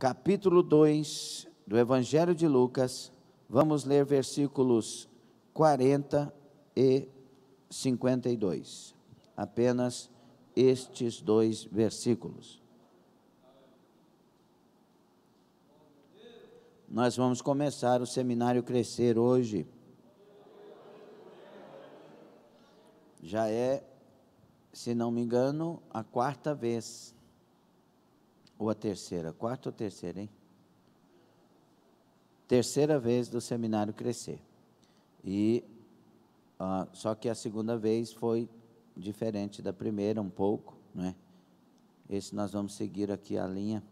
capítulo 2 do Evangelho de Lucas, vamos ler versículos 40 e 52. Apenas estes dois versículos. Nós vamos começar o seminário Crescer hoje. Já é, se não me engano, a quarta vez ou a terceira? Quarta ou terceira, hein? Terceira vez do seminário crescer. E ah, só que a segunda vez foi diferente da primeira um pouco, né? Esse nós vamos seguir aqui a linha.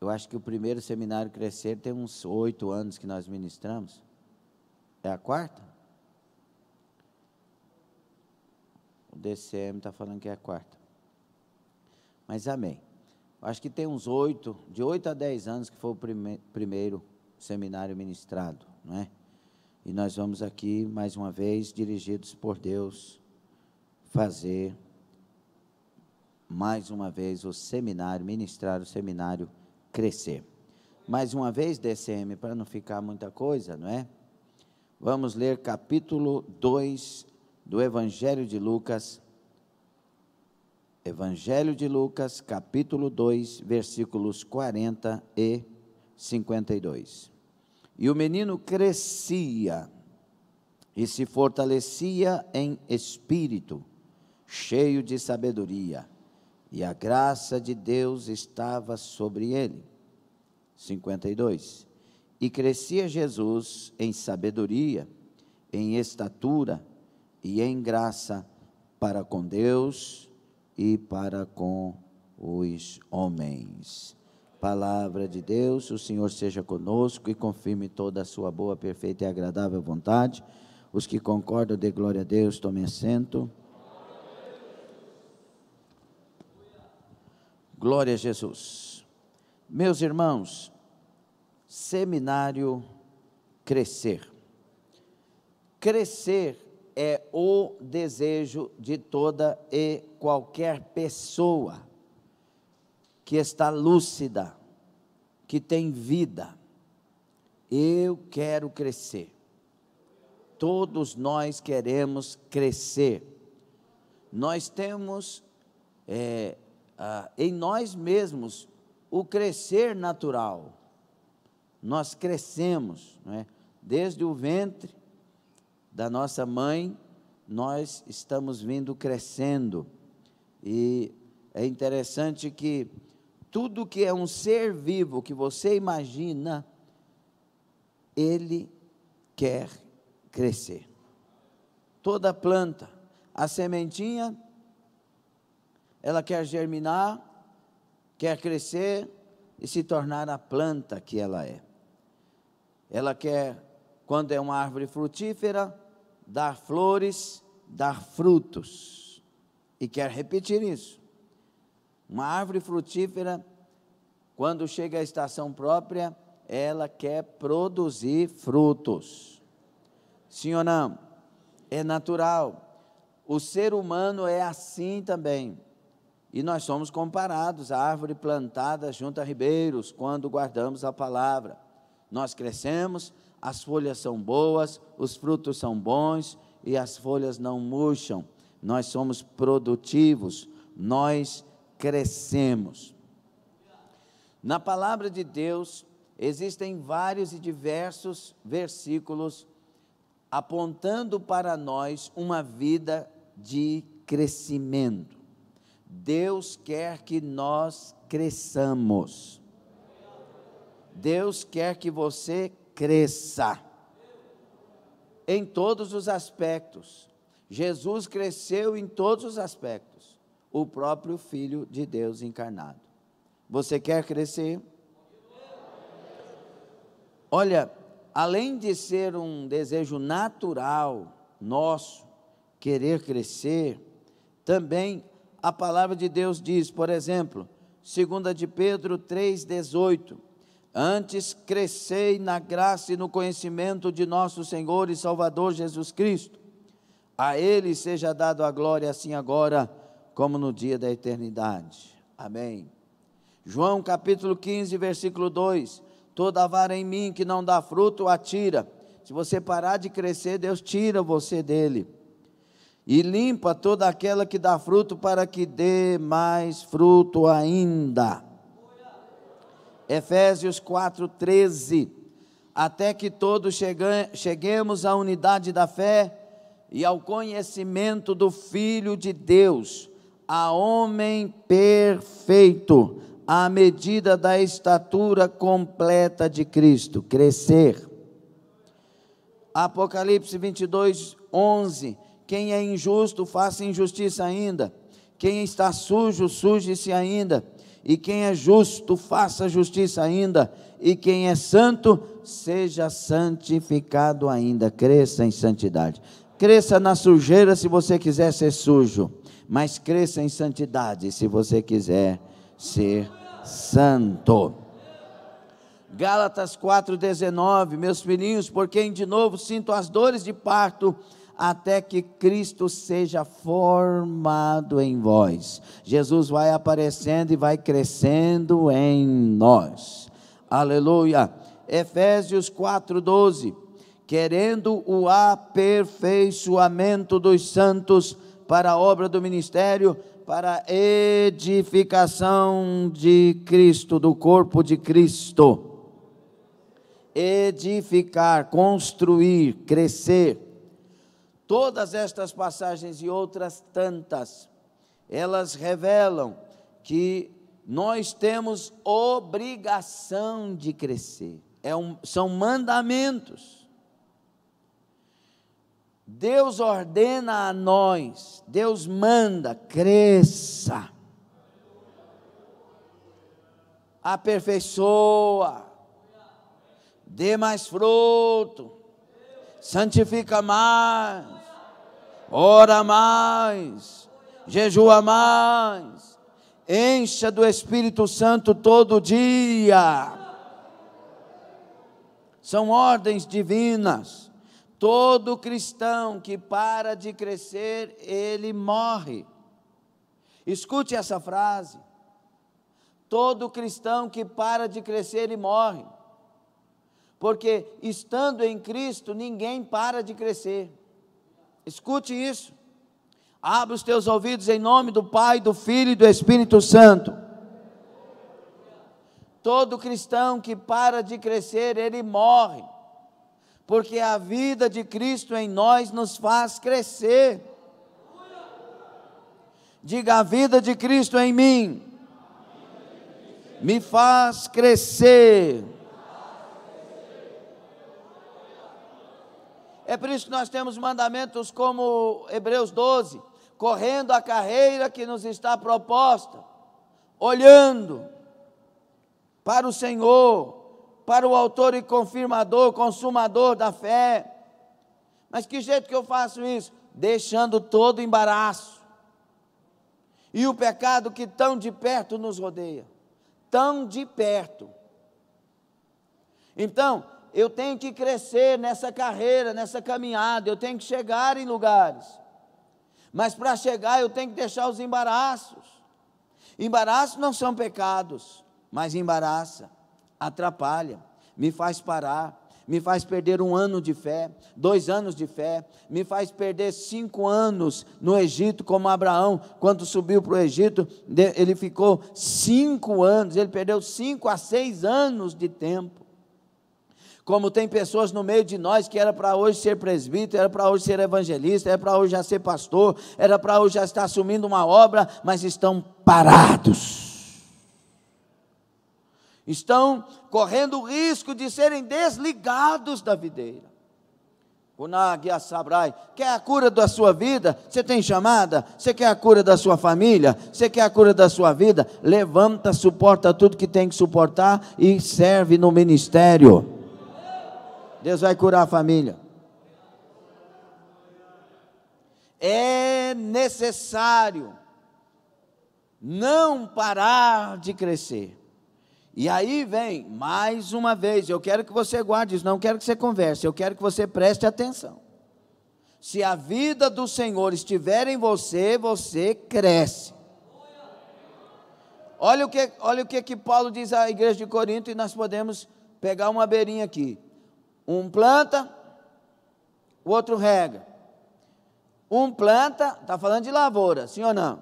Eu acho que o primeiro seminário crescer tem uns oito anos que nós ministramos. É a quarta? O DCM está falando que é a quarta. Mas amém acho que tem uns oito, de oito a dez anos que foi o prime primeiro seminário ministrado, não é? E nós vamos aqui, mais uma vez, dirigidos por Deus, fazer mais uma vez o seminário, ministrar o seminário crescer. Mais uma vez, DCM, para não ficar muita coisa, não é? Vamos ler capítulo 2 do Evangelho de Lucas, Evangelho de Lucas, capítulo 2, versículos 40 e 52. E o menino crescia e se fortalecia em espírito, cheio de sabedoria, e a graça de Deus estava sobre ele. 52. E crescia Jesus em sabedoria, em estatura e em graça para com Deus e para com os homens. Palavra de Deus, o Senhor seja conosco e confirme toda a sua boa, perfeita e agradável vontade. Os que concordam, dê glória a Deus, tomem assento. Glória a Jesus. Meus irmãos, seminário crescer. Crescer é o desejo de toda e qualquer pessoa que está lúcida, que tem vida. Eu quero crescer. Todos nós queremos crescer. Nós temos é, ah, em nós mesmos o crescer natural. Nós crescemos, é? desde o ventre da nossa mãe, nós estamos vindo crescendo. E é interessante que tudo que é um ser vivo que você imagina, ele quer crescer. Toda planta, a sementinha, ela quer germinar, quer crescer e se tornar a planta que ela é. Ela quer, quando é uma árvore frutífera, dar flores, dar frutos. E quer repetir isso. Uma árvore frutífera, quando chega à estação própria, ela quer produzir frutos. Sim ou não? É natural. O ser humano é assim também. E nós somos comparados à árvore plantada junto a ribeiros, quando guardamos a palavra. Nós crescemos, as folhas são boas, os frutos são bons e as folhas não murcham. Nós somos produtivos, nós crescemos. Na palavra de Deus existem vários e diversos versículos apontando para nós uma vida de crescimento. Deus quer que nós cresçamos. Deus quer que você cresça. Em todos os aspectos. Jesus cresceu em todos os aspectos. O próprio Filho de Deus encarnado. Você quer crescer? Olha, além de ser um desejo natural nosso, querer crescer, também a palavra de Deus diz, por exemplo, 2 de Pedro 3,18: Antes, crescei na graça e no conhecimento de nosso Senhor e Salvador Jesus Cristo. A Ele seja dado a glória, assim agora, como no dia da eternidade. Amém. João capítulo 15, versículo 2: Toda vara em mim que não dá fruto, atira. Se você parar de crescer, Deus tira você dele. E limpa toda aquela que dá fruto, para que dê mais fruto ainda. Efésios 4,13. Até que todos cheguemos à unidade da fé e ao conhecimento do Filho de Deus, a homem perfeito, à medida da estatura completa de Cristo. Crescer. Apocalipse 22, 11. Quem é injusto, faça injustiça ainda. Quem está sujo, suje-se ainda e quem é justo faça justiça ainda, e quem é santo seja santificado ainda, cresça em santidade. Cresça na sujeira se você quiser ser sujo, mas cresça em santidade se você quiser ser santo. Gálatas 4,19, meus filhinhos, por quem de novo sinto as dores de parto, até que Cristo seja formado em vós. Jesus vai aparecendo e vai crescendo em nós. Aleluia. Efésios 4:12. Querendo o aperfeiçoamento dos santos para a obra do ministério, para a edificação de Cristo, do corpo de Cristo. Edificar, construir, crescer Todas estas passagens e outras tantas, elas revelam que nós temos obrigação de crescer. É um, são mandamentos. Deus ordena a nós, Deus manda, cresça, aperfeiçoa, dê mais fruto, santifica mais, ora mais, jejua mais, encha do Espírito Santo todo dia. São ordens divinas. Todo cristão que para de crescer, ele morre. Escute essa frase. Todo cristão que para de crescer, ele morre. Porque estando em Cristo, ninguém para de crescer. Escute isso. Abre os teus ouvidos em nome do Pai, do Filho e do Espírito Santo. Todo cristão que para de crescer, ele morre, porque a vida de Cristo em nós nos faz crescer. Diga: a vida de Cristo em mim me faz crescer. É por isso que nós temos mandamentos como Hebreus 12, correndo a carreira que nos está proposta, olhando para o Senhor, para o autor e confirmador, consumador da fé. Mas que jeito que eu faço isso? Deixando todo embaraço. E o pecado que tão de perto nos rodeia, tão de perto. Então, eu tenho que crescer nessa carreira, nessa caminhada, eu tenho que chegar em lugares. Mas para chegar eu tenho que deixar os embaraços. Embaraços não são pecados, mas embaraça, atrapalha, me faz parar, me faz perder um ano de fé, dois anos de fé, me faz perder cinco anos no Egito, como Abraão, quando subiu para o Egito, ele ficou cinco anos, ele perdeu cinco a seis anos de tempo. Como tem pessoas no meio de nós que era para hoje ser presbítero, era para hoje ser evangelista, era para hoje já ser pastor, era para hoje já estar assumindo uma obra, mas estão parados. Estão correndo o risco de serem desligados da videira. Kunag Sabrai, quer a cura da sua vida? Você tem chamada? Você quer a cura da sua família? Você quer a cura da sua vida? Levanta, suporta tudo que tem que suportar e serve no ministério. Deus vai curar a família. É necessário não parar de crescer. E aí vem, mais uma vez, eu quero que você guarde isso, não quero que você converse, eu quero que você preste atenção. Se a vida do Senhor estiver em você, você cresce. Olha o que, olha o que, que Paulo diz à igreja de Corinto e nós podemos pegar uma beirinha aqui. Um planta, o outro rega. Um planta, está falando de lavoura, sim ou não?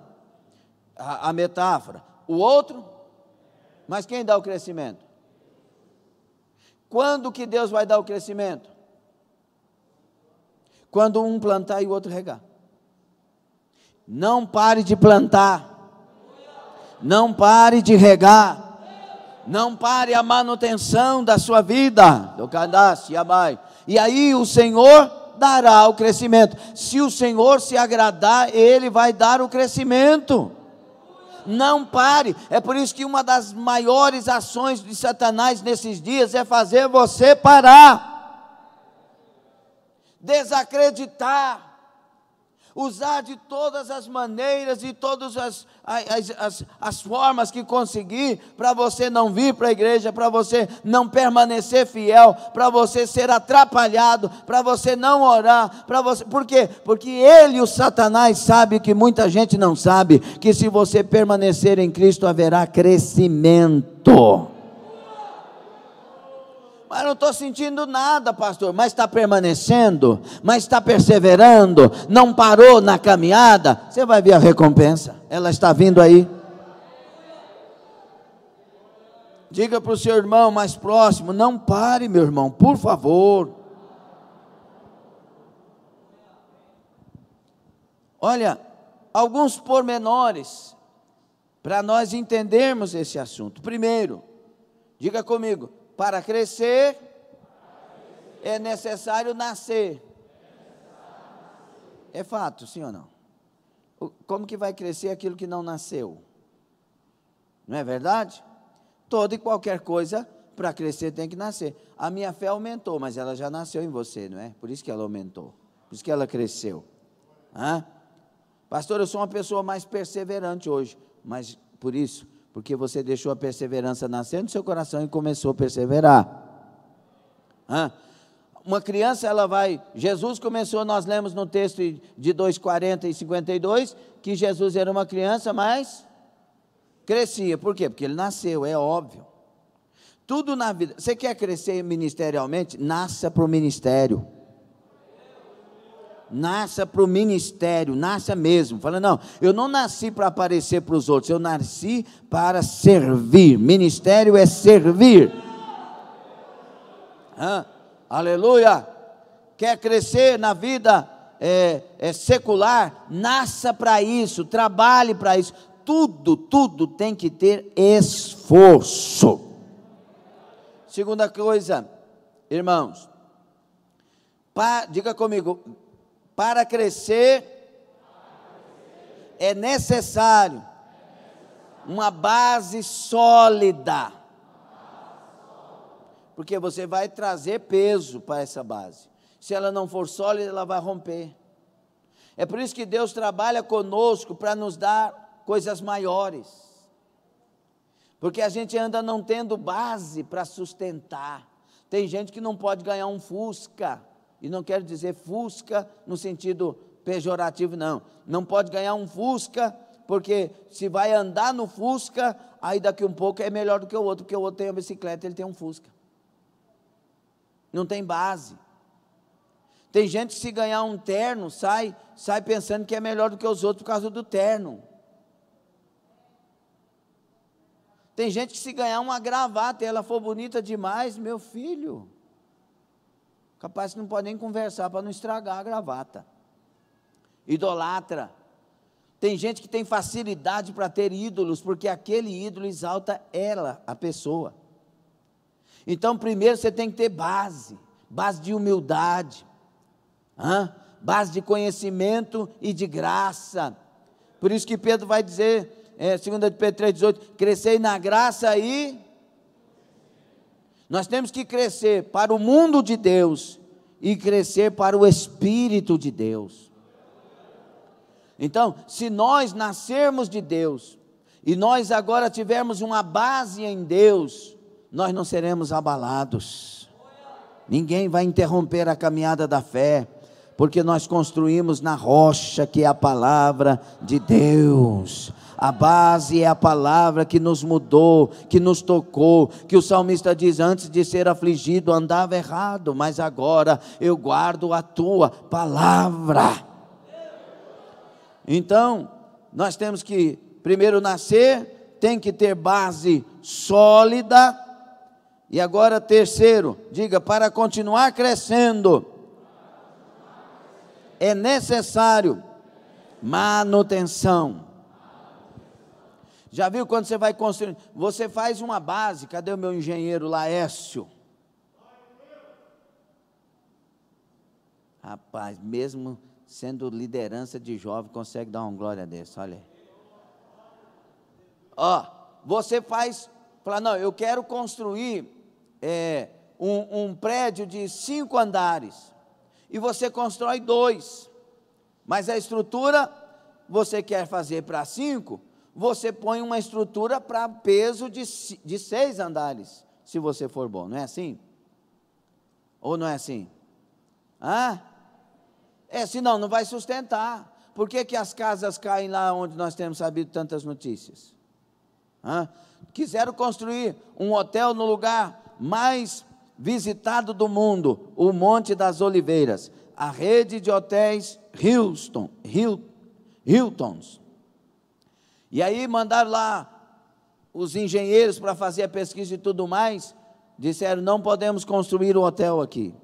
A, a metáfora. O outro, mas quem dá o crescimento? Quando que Deus vai dar o crescimento? Quando um plantar e o outro regar. Não pare de plantar. Não pare de regar. Não pare a manutenção da sua vida, do cadastro e abai. E aí o Senhor dará o crescimento. Se o Senhor se agradar, ele vai dar o crescimento. Não pare. É por isso que uma das maiores ações de Satanás nesses dias é fazer você parar desacreditar, usar de todas as maneiras, de todas as, as, as, as formas que conseguir, para você não vir para a igreja, para você não permanecer fiel, para você ser atrapalhado, para você não orar, para você. Por quê? Porque ele, o Satanás, sabe que muita gente não sabe, que se você permanecer em Cristo haverá crescimento. Ah, não estou sentindo nada, pastor, mas está permanecendo, mas está perseverando, não parou na caminhada, você vai ver a recompensa, ela está vindo aí. Diga para o seu irmão mais próximo: não pare, meu irmão, por favor. Olha, alguns pormenores para nós entendermos esse assunto. Primeiro, diga comigo: para crescer, é necessário nascer. É fato, sim ou não? Como que vai crescer aquilo que não nasceu? Não é verdade? Toda e qualquer coisa, para crescer, tem que nascer. A minha fé aumentou, mas ela já nasceu em você, não é? Por isso que ela aumentou. Por isso que ela cresceu. Hã? Pastor, eu sou uma pessoa mais perseverante hoje, mas por isso porque você deixou a perseverança nascer no seu coração e começou a perseverar. Hã? Uma criança, ela vai. Jesus começou, nós lemos no texto de 2,40 e 52, que Jesus era uma criança, mas crescia. Por quê? Porque ele nasceu, é óbvio. Tudo na vida. Você quer crescer ministerialmente? Nasça para o ministério nasça para o ministério, nasça mesmo. Fala, não, eu não nasci para aparecer para os outros, eu nasci para servir. Ministério é servir. aleluia! Quer crescer na vida é, é secular? Nasça para isso, trabalhe para isso. Tudo, tudo tem que ter esforço. Segunda coisa, irmãos, pa, diga comigo, para crescer é necessário uma base sólida. Porque você vai trazer peso para essa base. Se ela não for sólida, ela vai romper. É por isso que Deus trabalha conosco para nos dar coisas maiores. Porque a gente anda não tendo base para sustentar. Tem gente que não pode ganhar um Fusca e não quero dizer fusca no sentido pejorativo, não. Não pode ganhar um fusca, porque se vai andar no fusca, aí daqui um pouco é melhor do que o outro, porque o outro tem uma bicicleta, ele tem um fusca. Não tem base. Tem gente que se ganhar um terno, sai, sai pensando que é melhor do que os outros por causa do terno. Tem gente que se ganhar uma gravata e ela for bonita demais, meu filho, Capaz que não pode nem conversar para não estragar a gravata. Idolatra. Tem gente que tem facilidade para ter ídolos, porque aquele ídolo exalta ela, a pessoa. Então, primeiro você tem que ter base, base de humildade, base de conhecimento e de graça. Por isso que Pedro vai dizer, é, 2 Pedro 3,18, crescei na graça e nós temos que crescer para o mundo de Deus e crescer para o Espírito de Deus. Então, se nós nascermos de Deus e nós agora tivermos uma base em Deus, nós não seremos abalados. Ninguém vai interromper a caminhada da fé, porque nós construímos na rocha que é a palavra de Deus. A base é a palavra que nos mudou, que nos tocou, que o salmista diz: antes de ser afligido andava errado, mas agora eu guardo a tua palavra. Então, nós temos que primeiro nascer, tem que ter base sólida. E agora, terceiro, diga, para continuar crescendo, é necessário manutenção. Já viu quando você vai construir? Você faz uma base. Cadê o meu engenheiro Laércio? Rapaz, mesmo sendo liderança de jovem, consegue dar uma glória dessa, olha aí. Ó, você faz, fala, não, eu quero construir é, um, um prédio de cinco andares, e você constrói dois, mas a estrutura você quer fazer para cinco, você põe uma estrutura para peso de, de seis andares, se você for bom, não é assim? Ou não é assim? Hã? É, senão não vai sustentar. Por que, que as casas caem lá onde nós temos sabido tantas notícias? Hã? Quiseram construir um hotel no lugar mais visitado do mundo, o Monte das Oliveiras. A rede de hotéis Hilton, Hilton Hiltons e aí mandaram lá os engenheiros para fazer a pesquisa e tudo mais, disseram: não podemos construir um hotel aqui.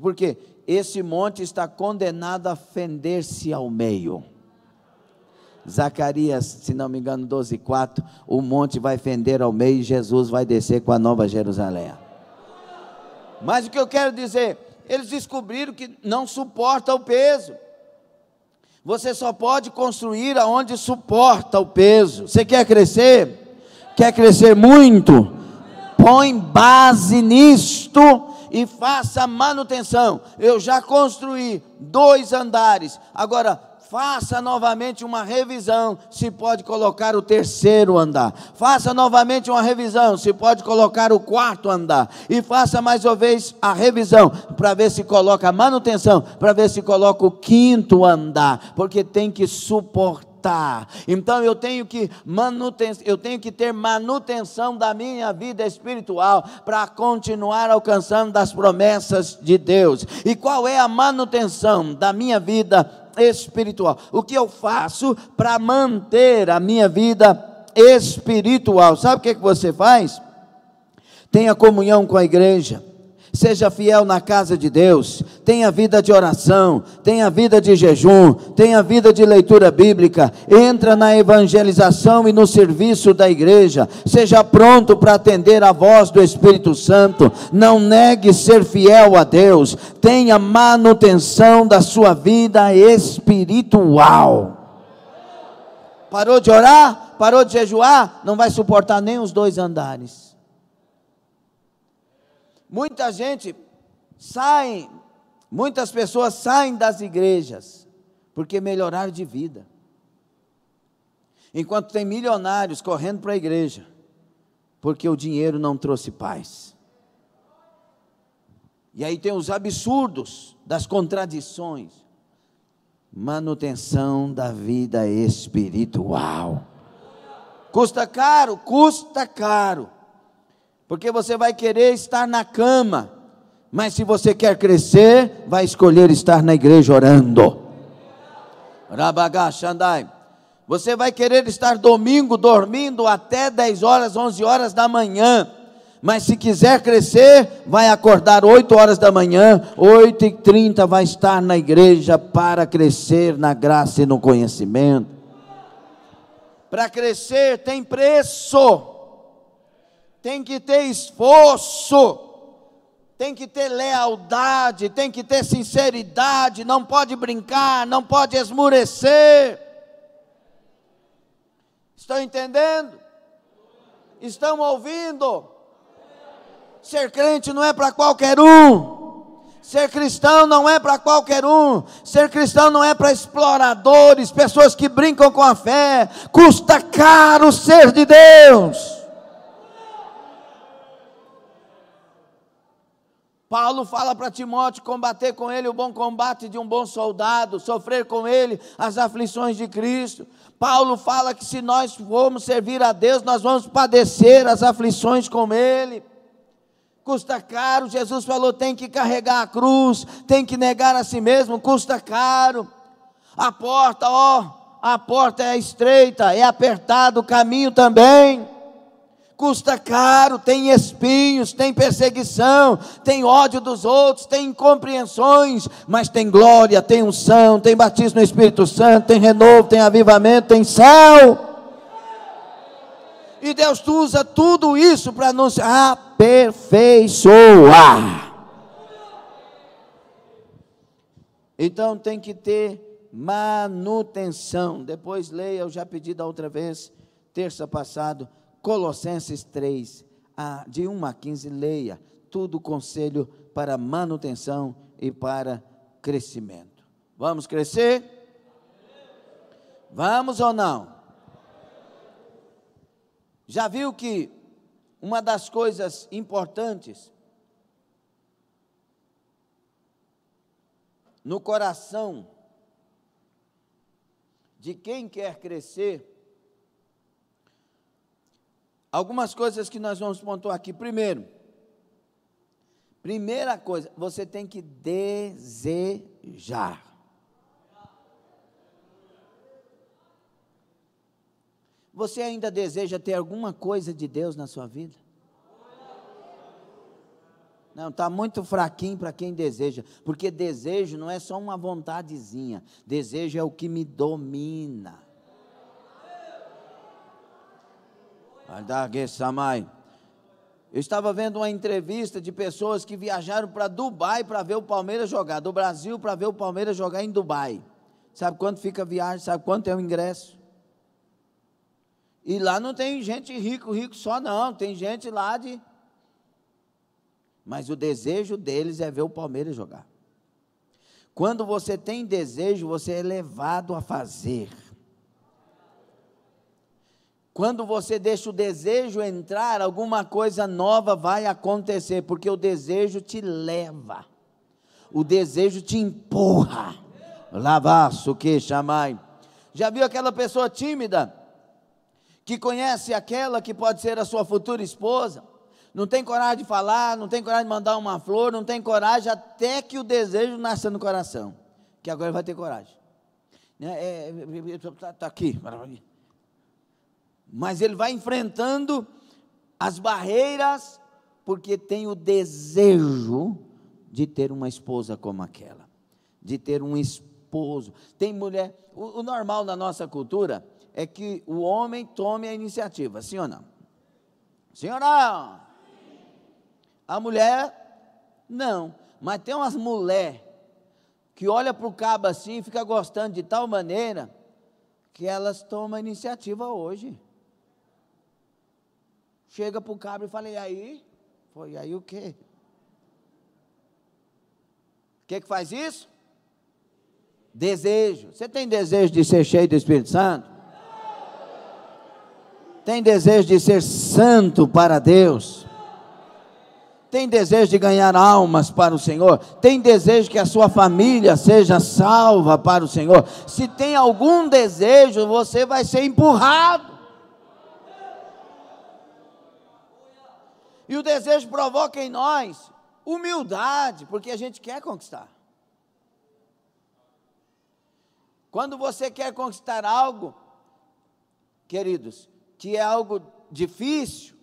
Por quê? Esse monte está condenado a fender-se ao meio. Zacarias, se não me engano, 12, 4, o monte vai fender ao meio e Jesus vai descer com a nova Jerusalém. Mas o que eu quero dizer, eles descobriram que não suporta o peso. Você só pode construir aonde suporta o peso. Você quer crescer? Quer crescer muito? Põe base nisto e faça manutenção. Eu já construí dois andares. Agora Faça novamente uma revisão se pode colocar o terceiro andar. Faça novamente uma revisão se pode colocar o quarto andar. E faça mais uma vez a revisão para ver se coloca a manutenção, para ver se coloca o quinto andar, porque tem que suportar então eu tenho que manuten... eu tenho que ter manutenção da minha vida espiritual para continuar alcançando as promessas de Deus. E qual é a manutenção da minha vida espiritual? O que eu faço para manter a minha vida espiritual? Sabe o que, é que você faz? Tenha comunhão com a igreja seja fiel na casa de Deus, tenha vida de oração, tenha vida de jejum, tenha vida de leitura bíblica, entra na evangelização e no serviço da igreja, seja pronto para atender a voz do Espírito Santo, não negue ser fiel a Deus, tenha manutenção da sua vida espiritual. Parou de orar? Parou de jejuar? Não vai suportar nem os dois andares. Muita gente sai, muitas pessoas saem das igrejas porque melhoraram de vida. Enquanto tem milionários correndo para a igreja porque o dinheiro não trouxe paz. E aí tem os absurdos das contradições. Manutenção da vida espiritual. Custa caro? Custa caro porque você vai querer estar na cama, mas se você quer crescer, vai escolher estar na igreja orando. Rabagachandai. Você vai querer estar domingo dormindo até 10 horas, 11 horas da manhã. Mas se quiser crescer, vai acordar 8 horas da manhã, 8 e 30 vai estar na igreja para crescer na graça e no conhecimento. Para crescer tem preço tem que ter esforço, tem que ter lealdade, tem que ter sinceridade, não pode brincar, não pode esmurecer. Estão entendendo? Estão ouvindo? Ser crente não é para qualquer um. Ser cristão não é para qualquer um. Ser cristão não é para exploradores, pessoas que brincam com a fé. Custa caro ser de Deus. Paulo fala para Timóteo combater com ele o bom combate de um bom soldado, sofrer com ele as aflições de Cristo. Paulo fala que se nós formos servir a Deus, nós vamos padecer as aflições com ele. Custa caro, Jesus falou: tem que carregar a cruz, tem que negar a si mesmo, custa caro. A porta, ó, a porta é estreita, é apertada, o caminho também custa caro, tem espinhos, tem perseguição, tem ódio dos outros, tem incompreensões, mas tem glória, tem unção, tem batismo no Espírito Santo, tem renovo, tem avivamento, tem céu. E Deus usa tudo isso para nos aperfeiçoar. Então tem que ter manutenção. Depois leia, eu já pedi da outra vez, terça passado Colossenses 3, de 1 a 15, leia. Tudo conselho para manutenção e para crescimento. Vamos crescer? Vamos ou não? Já viu que uma das coisas importantes no coração de quem quer crescer Algumas coisas que nós vamos pontuar aqui. Primeiro, primeira coisa, você tem que desejar. Você ainda deseja ter alguma coisa de Deus na sua vida? Não, está muito fraquinho para quem deseja, porque desejo não é só uma vontadezinha, desejo é o que me domina. Eu estava vendo uma entrevista de pessoas que viajaram para Dubai para ver o Palmeiras jogar, do Brasil para ver o Palmeiras jogar em Dubai. Sabe quanto fica a viagem? Sabe quanto é o ingresso? E lá não tem gente rico, rico só não, tem gente lá de. Mas o desejo deles é ver o Palmeiras jogar. Quando você tem desejo, você é levado a fazer. Quando você deixa o desejo entrar, alguma coisa nova vai acontecer, porque o desejo te leva, o desejo te empurra. Lavaço que chamai. Já viu aquela pessoa tímida que conhece aquela que pode ser a sua futura esposa? Não tem coragem de falar, não tem coragem de mandar uma flor, não tem coragem até que o desejo nasça no coração. Que agora vai ter coragem. Está né? é, é, é, é tá, tá aqui mas ele vai enfrentando as barreiras porque tem o desejo de ter uma esposa como aquela, de ter um esposo. Tem mulher, o, o normal na nossa cultura é que o homem tome a iniciativa, sim ou não? Sim ou não? A mulher, não. Mas tem umas mulheres que olha para o cabo assim e fica gostando de tal maneira que elas tomam a iniciativa hoje. Chega para o cabra e fala, e aí? Foi, e aí o quê? O que que faz isso? Desejo. Você tem desejo de ser cheio do Espírito Santo? Tem desejo de ser santo para Deus? Tem desejo de ganhar almas para o Senhor? Tem desejo que a sua família seja salva para o Senhor? Se tem algum desejo, você vai ser empurrado. E o desejo provoca em nós humildade, porque a gente quer conquistar. Quando você quer conquistar algo, queridos, que é algo difícil,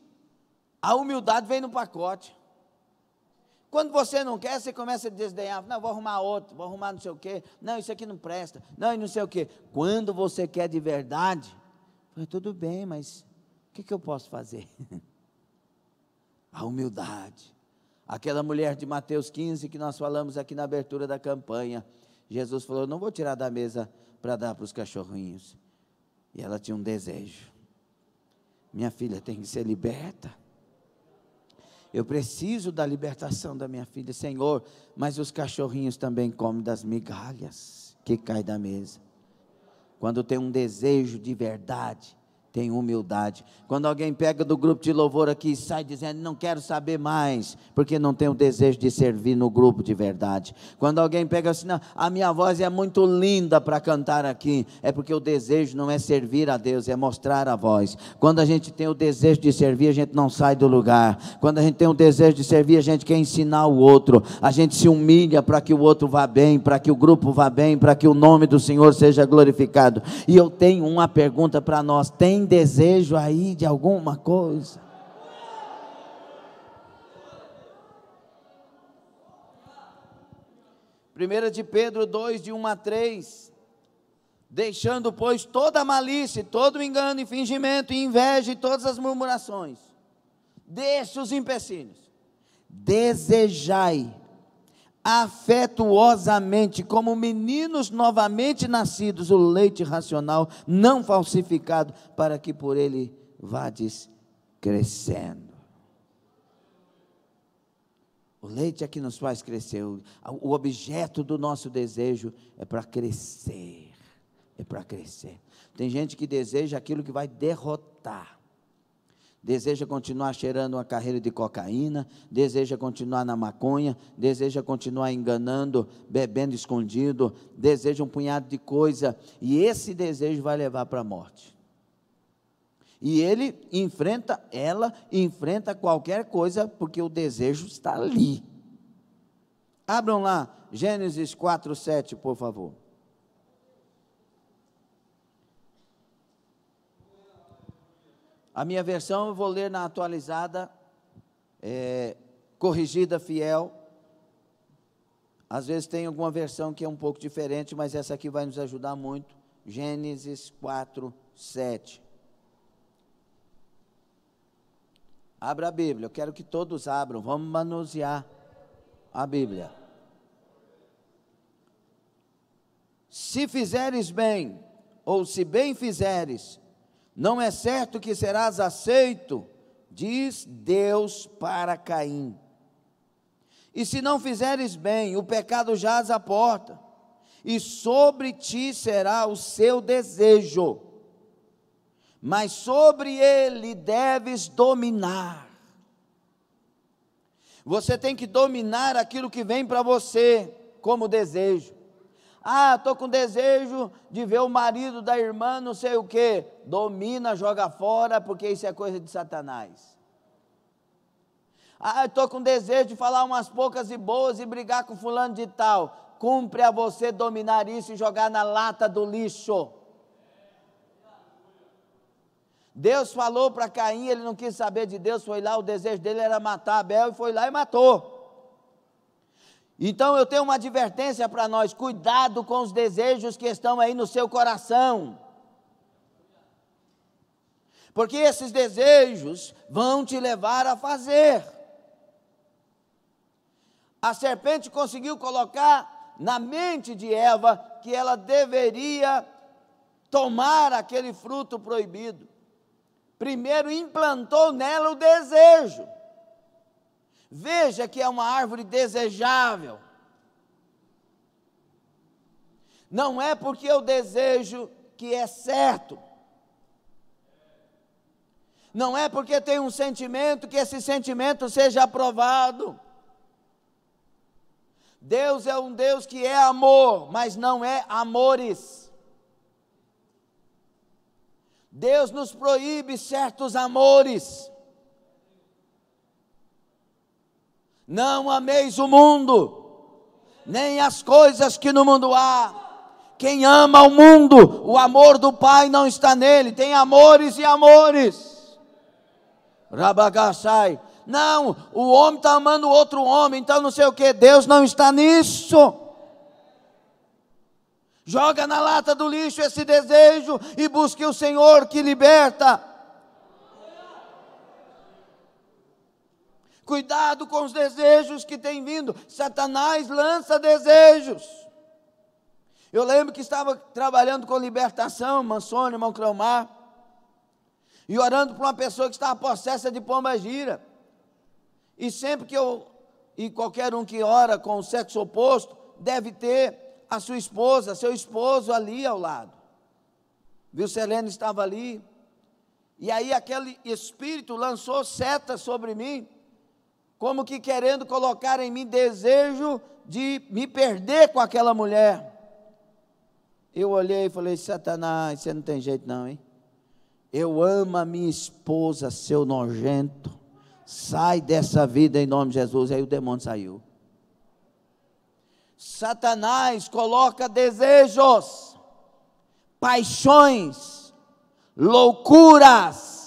a humildade vem no pacote. Quando você não quer, você começa a desdenhar. Não, vou arrumar outro, vou arrumar não sei o quê. Não, isso aqui não presta. Não, e não sei o quê. Quando você quer de verdade, tudo bem, mas o que, que eu posso fazer? a humildade. Aquela mulher de Mateus 15 que nós falamos aqui na abertura da campanha, Jesus falou: Não vou tirar da mesa para dar para os cachorrinhos. E ela tinha um desejo: Minha filha tem que ser liberta. Eu preciso da libertação da minha filha, Senhor, mas os cachorrinhos também comem das migalhas que caem da mesa. Quando tem um desejo de verdade, tem humildade. Quando alguém pega do grupo de louvor aqui e sai dizendo, não quero saber mais, porque não tem o desejo de servir no grupo de verdade. Quando alguém pega assim, não, a minha voz é muito linda para cantar aqui, é porque o desejo não é servir a Deus, é mostrar a voz. Quando a gente tem o desejo de servir, a gente não sai do lugar. Quando a gente tem o desejo de servir, a gente quer ensinar o outro. A gente se humilha para que o outro vá bem, para que o grupo vá bem, para que o nome do Senhor seja glorificado. E eu tenho uma pergunta para nós: tem tem desejo aí de alguma coisa? Primeira de Pedro 2, de 1 a 3. Deixando, pois, toda malícia, todo engano e fingimento, e inveja e todas as murmurações. Deixe os empecilhos. Desejai afetuosamente, como meninos novamente nascidos, o leite racional, não falsificado, para que por ele vades crescendo. O leite é que nos faz crescer, o objeto do nosso desejo é para crescer, é para crescer. Tem gente que deseja aquilo que vai derrotar deseja continuar cheirando uma carreira de cocaína, deseja continuar na maconha, deseja continuar enganando, bebendo escondido, deseja um punhado de coisa, e esse desejo vai levar para a morte. E ele enfrenta, ela enfrenta qualquer coisa, porque o desejo está ali. Abram lá, Gênesis 4, 7, por favor. A minha versão eu vou ler na atualizada, é, corrigida, fiel. Às vezes tem alguma versão que é um pouco diferente, mas essa aqui vai nos ajudar muito. Gênesis 4, 7. Abra a Bíblia, eu quero que todos abram, vamos manusear a Bíblia. Se fizeres bem, ou se bem fizeres, não é certo que serás aceito, diz Deus para Caim. E se não fizeres bem, o pecado jaz à porta, e sobre ti será o seu desejo, mas sobre ele deves dominar. Você tem que dominar aquilo que vem para você como desejo. Ah, estou com desejo de ver o marido da irmã, não sei o quê. Domina, joga fora, porque isso é coisa de Satanás. Ah, estou com desejo de falar umas poucas e boas e brigar com fulano de tal. Cumpre a você dominar isso e jogar na lata do lixo. Deus falou para Caim, ele não quis saber de Deus, foi lá, o desejo dele era matar Abel e foi lá e matou. Então eu tenho uma advertência para nós: cuidado com os desejos que estão aí no seu coração. Porque esses desejos vão te levar a fazer. A serpente conseguiu colocar na mente de Eva que ela deveria tomar aquele fruto proibido. Primeiro implantou nela o desejo. Veja que é uma árvore desejável. Não é porque eu desejo que é certo. Não é porque tem um sentimento que esse sentimento seja aprovado. Deus é um Deus que é amor, mas não é amores. Deus nos proíbe certos amores. Não ameis o mundo, nem as coisas que no mundo há. Quem ama o mundo, o amor do Pai não está nele. Tem amores e amores. Rabagassai. Não, o homem está amando outro homem, então não sei o que. Deus não está nisso. Joga na lata do lixo esse desejo e busque o Senhor que liberta. Cuidado com os desejos que têm vindo. Satanás lança desejos. Eu lembro que estava trabalhando com libertação, Mansônia, irmão Cleomar, e orando para uma pessoa que estava possessa de pomba gira. E sempre que eu, e qualquer um que ora com o sexo oposto, deve ter a sua esposa, seu esposo ali ao lado. Viu, Selene estava ali. E aí aquele espírito lançou setas sobre mim como que querendo colocar em mim desejo de me perder com aquela mulher. Eu olhei e falei: Satanás, você não tem jeito não, hein? Eu amo a minha esposa, seu nojento. Sai dessa vida em nome de Jesus. Aí o demônio saiu. Satanás coloca desejos, paixões, loucuras,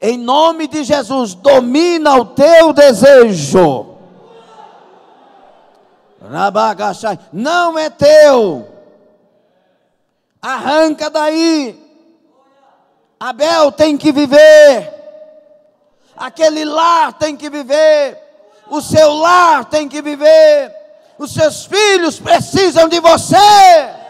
em nome de Jesus, domina o teu desejo. não é teu. Arranca daí. Abel tem que viver. Aquele lar tem que viver. O seu lar tem que viver. Os seus filhos precisam de você.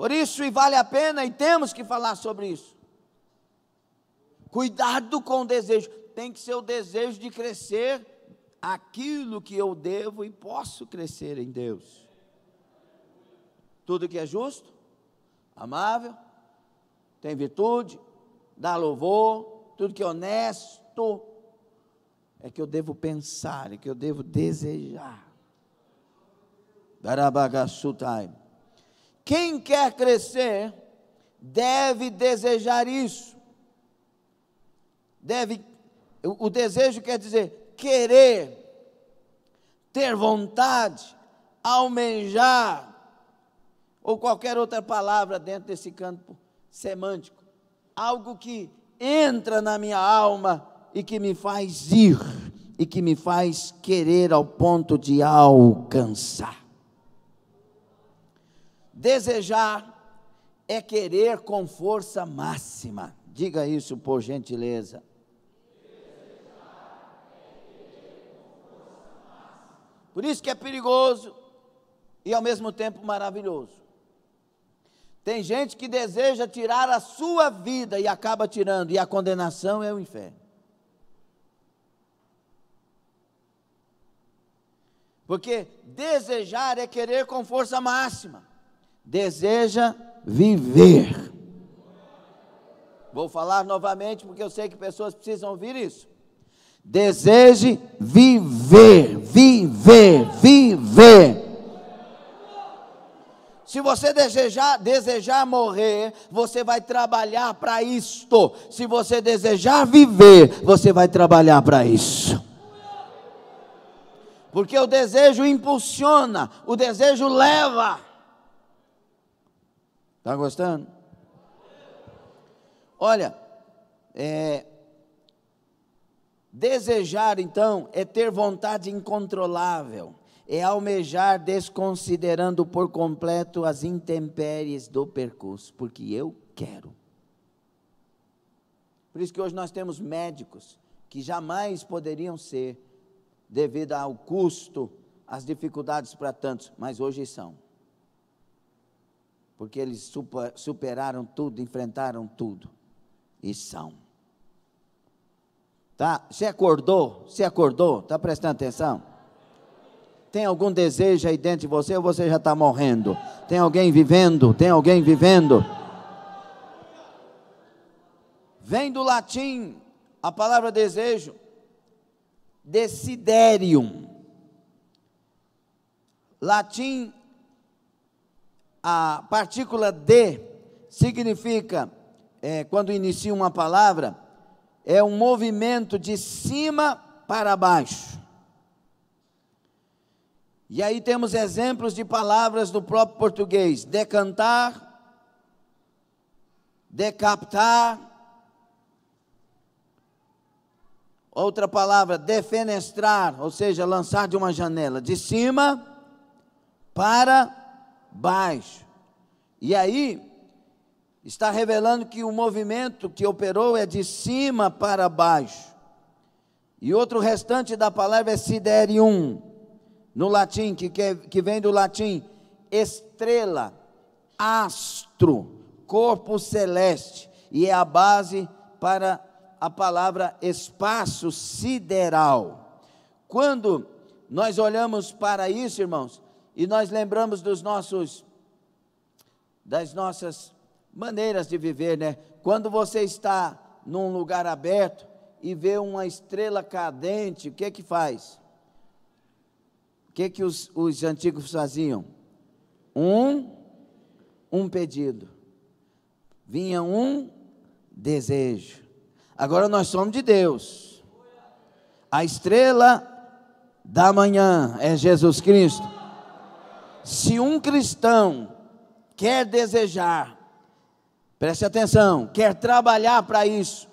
Por isso, e vale a pena, e temos que falar sobre isso. Cuidado com o desejo, tem que ser o desejo de crescer aquilo que eu devo e posso crescer em Deus. Tudo que é justo, amável, tem virtude, dá louvor, tudo que é honesto, é que eu devo pensar, é que eu devo desejar. time. Quem quer crescer deve desejar isso. Deve o desejo quer dizer querer, ter vontade, almejar ou qualquer outra palavra dentro desse campo semântico. Algo que entra na minha alma e que me faz ir e que me faz querer ao ponto de alcançar. Desejar é querer com força máxima. Diga isso por gentileza. Por isso que é perigoso e ao mesmo tempo maravilhoso. Tem gente que deseja tirar a sua vida e acaba tirando, e a condenação é o inferno. Porque desejar é querer com força máxima deseja viver. Vou falar novamente porque eu sei que pessoas precisam ouvir isso. Deseje viver, viver, viver. Se você desejar, desejar morrer, você vai trabalhar para isto. Se você desejar viver, você vai trabalhar para isso. Porque o desejo impulsiona, o desejo leva. Está gostando? Olha, é, desejar então é ter vontade incontrolável, é almejar desconsiderando por completo as intempéries do percurso, porque eu quero. Por isso que hoje nós temos médicos que jamais poderiam ser, devido ao custo, às dificuldades para tantos, mas hoje são porque eles superaram tudo, enfrentaram tudo. E são. Tá? Você acordou? Você acordou? Está prestando atenção? Tem algum desejo aí dentro de você ou você já está morrendo? Tem alguém vivendo? Tem alguém vivendo? Vem do latim a palavra desejo, desiderium. Latim a partícula de significa, é, quando inicia uma palavra, é um movimento de cima para baixo. E aí temos exemplos de palavras do próprio português: decantar, decaptar. Outra palavra, defenestrar, ou seja, lançar de uma janela, de cima para baixo. E aí, está revelando que o movimento que operou é de cima para baixo. E outro restante da palavra é siderium, no latim, que, que vem do latim estrela, astro, corpo celeste, e é a base para a palavra espaço sideral. Quando nós olhamos para isso, irmãos, e nós lembramos dos nossos das nossas maneiras de viver, né? Quando você está num lugar aberto e vê uma estrela cadente, o que é que faz? O que é que os, os antigos faziam? Um um pedido. Vinha um desejo. Agora nós somos de Deus. A estrela da manhã é Jesus Cristo se um cristão quer desejar, preste atenção, quer trabalhar para isso,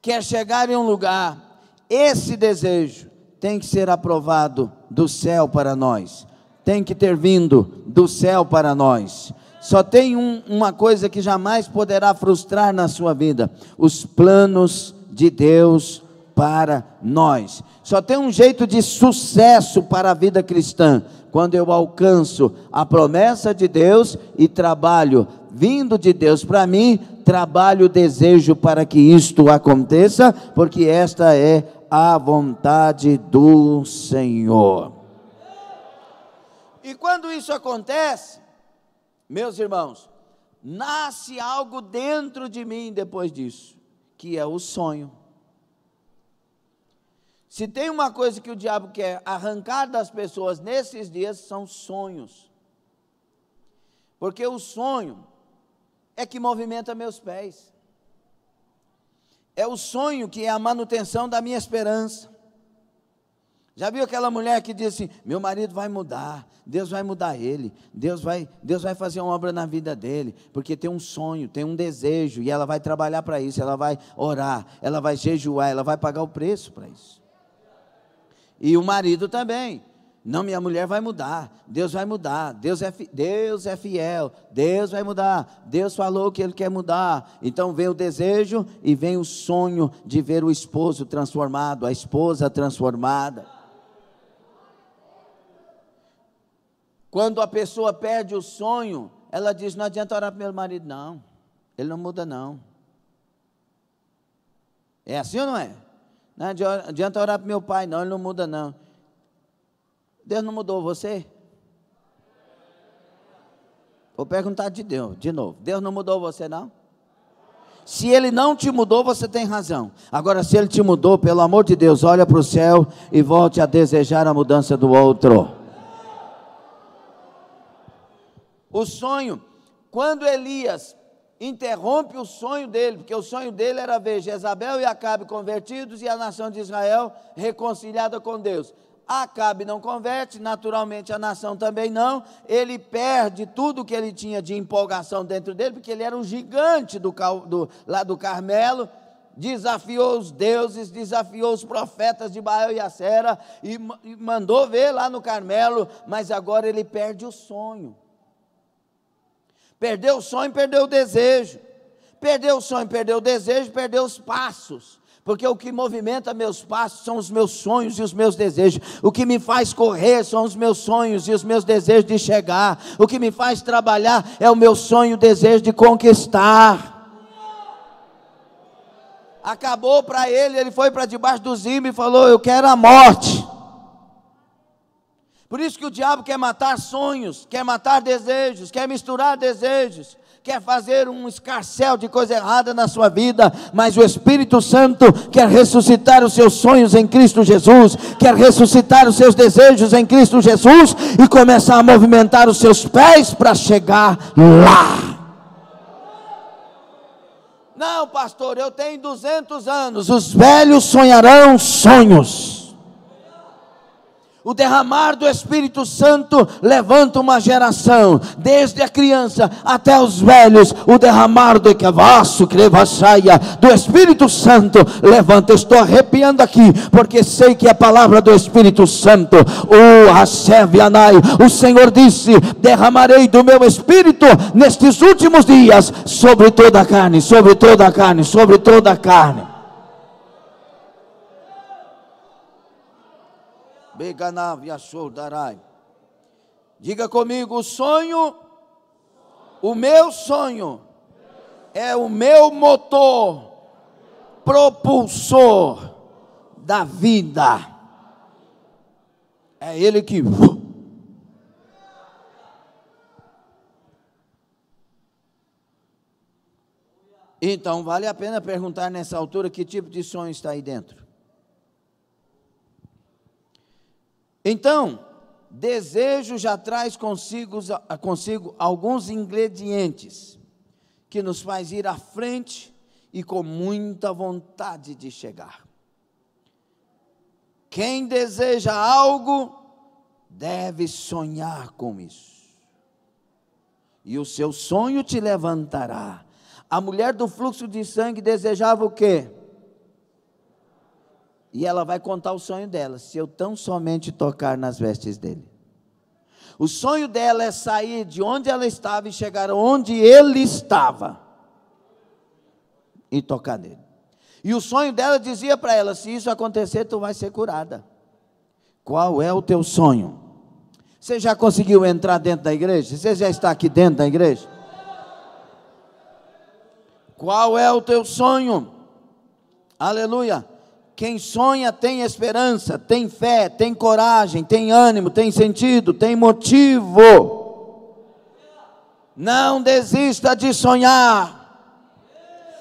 quer chegar em um lugar, esse desejo tem que ser aprovado do céu para nós, tem que ter vindo do céu para nós. Só tem um, uma coisa que jamais poderá frustrar na sua vida: os planos de Deus para nós. Só tem um jeito de sucesso para a vida cristã: quando eu alcanço a promessa de Deus e trabalho vindo de Deus para mim, trabalho desejo para que isto aconteça, porque esta é a vontade do Senhor. E quando isso acontece, meus irmãos, nasce algo dentro de mim depois disso, que é o sonho. Se tem uma coisa que o diabo quer arrancar das pessoas nesses dias são sonhos. Porque o sonho é que movimenta meus pés. É o sonho que é a manutenção da minha esperança. Já viu aquela mulher que disse: assim, "Meu marido vai mudar, Deus vai mudar ele, Deus vai, Deus vai fazer uma obra na vida dele, porque tem um sonho, tem um desejo e ela vai trabalhar para isso, ela vai orar, ela vai jejuar, ela vai pagar o preço para isso". E o marido também. Não, minha mulher vai mudar. Deus vai mudar. Deus é, Deus é fiel. Deus vai mudar. Deus falou que Ele quer mudar. Então vem o desejo e vem o sonho de ver o esposo transformado, a esposa transformada. Quando a pessoa perde o sonho, ela diz: Não adianta orar para meu marido, não. Ele não muda, não. É assim ou não é? Não adianta orar para meu pai, não, ele não muda, não. Deus não mudou você? Vou perguntar de Deus, de novo. Deus não mudou você, não? Se ele não te mudou, você tem razão. Agora, se ele te mudou, pelo amor de Deus, olha para o céu e volte a desejar a mudança do outro. O sonho, quando Elias interrompe o sonho dele, porque o sonho dele era ver Jezabel e Acabe convertidos e a nação de Israel reconciliada com Deus. Acabe não converte, naturalmente a nação também não. Ele perde tudo que ele tinha de empolgação dentro dele, porque ele era um gigante do, do, lá do Carmelo. Desafiou os deuses, desafiou os profetas de Baal e Acera e, e mandou ver lá no Carmelo, mas agora ele perde o sonho. Perdeu o sonho, perdeu o desejo. Perdeu o sonho, perdeu o desejo, perdeu os passos porque o que movimenta meus passos são os meus sonhos e os meus desejos. O que me faz correr são os meus sonhos e os meus desejos de chegar. O que me faz trabalhar é o meu sonho, o desejo de conquistar. Acabou para ele, ele foi para debaixo do zimbo e falou: Eu quero a morte. Por isso que o diabo quer matar sonhos, quer matar desejos, quer misturar desejos, quer fazer um escarcel de coisa errada na sua vida, mas o Espírito Santo quer ressuscitar os seus sonhos em Cristo Jesus, quer ressuscitar os seus desejos em Cristo Jesus e começar a movimentar os seus pés para chegar lá. Não, pastor, eu tenho 200 anos, os velhos sonharão sonhos. O derramar do Espírito Santo levanta uma geração, desde a criança até os velhos. O derramar do cavaço, crevassaia, do Espírito Santo levanta. Estou arrepiando aqui, porque sei que a palavra do Espírito Santo, o Anai, o Senhor disse: derramarei do meu Espírito nestes últimos dias sobre toda a carne, sobre toda a carne, sobre toda a carne. Beganav soldarai. Diga comigo, o sonho, o meu sonho, é o meu motor, propulsor da vida. É ele que. Então, vale a pena perguntar nessa altura que tipo de sonho está aí dentro. Então, desejo já traz consigo, consigo alguns ingredientes que nos faz ir à frente e com muita vontade de chegar. Quem deseja algo deve sonhar com isso. E o seu sonho te levantará. A mulher do fluxo de sangue desejava o quê? E ela vai contar o sonho dela, se eu tão somente tocar nas vestes dele. O sonho dela é sair de onde ela estava e chegar onde ele estava e tocar nele. E o sonho dela dizia para ela: se isso acontecer, tu vai ser curada. Qual é o teu sonho? Você já conseguiu entrar dentro da igreja? Você já está aqui dentro da igreja? Qual é o teu sonho? Aleluia. Quem sonha tem esperança, tem fé, tem coragem, tem ânimo, tem sentido, tem motivo. Não desista de sonhar.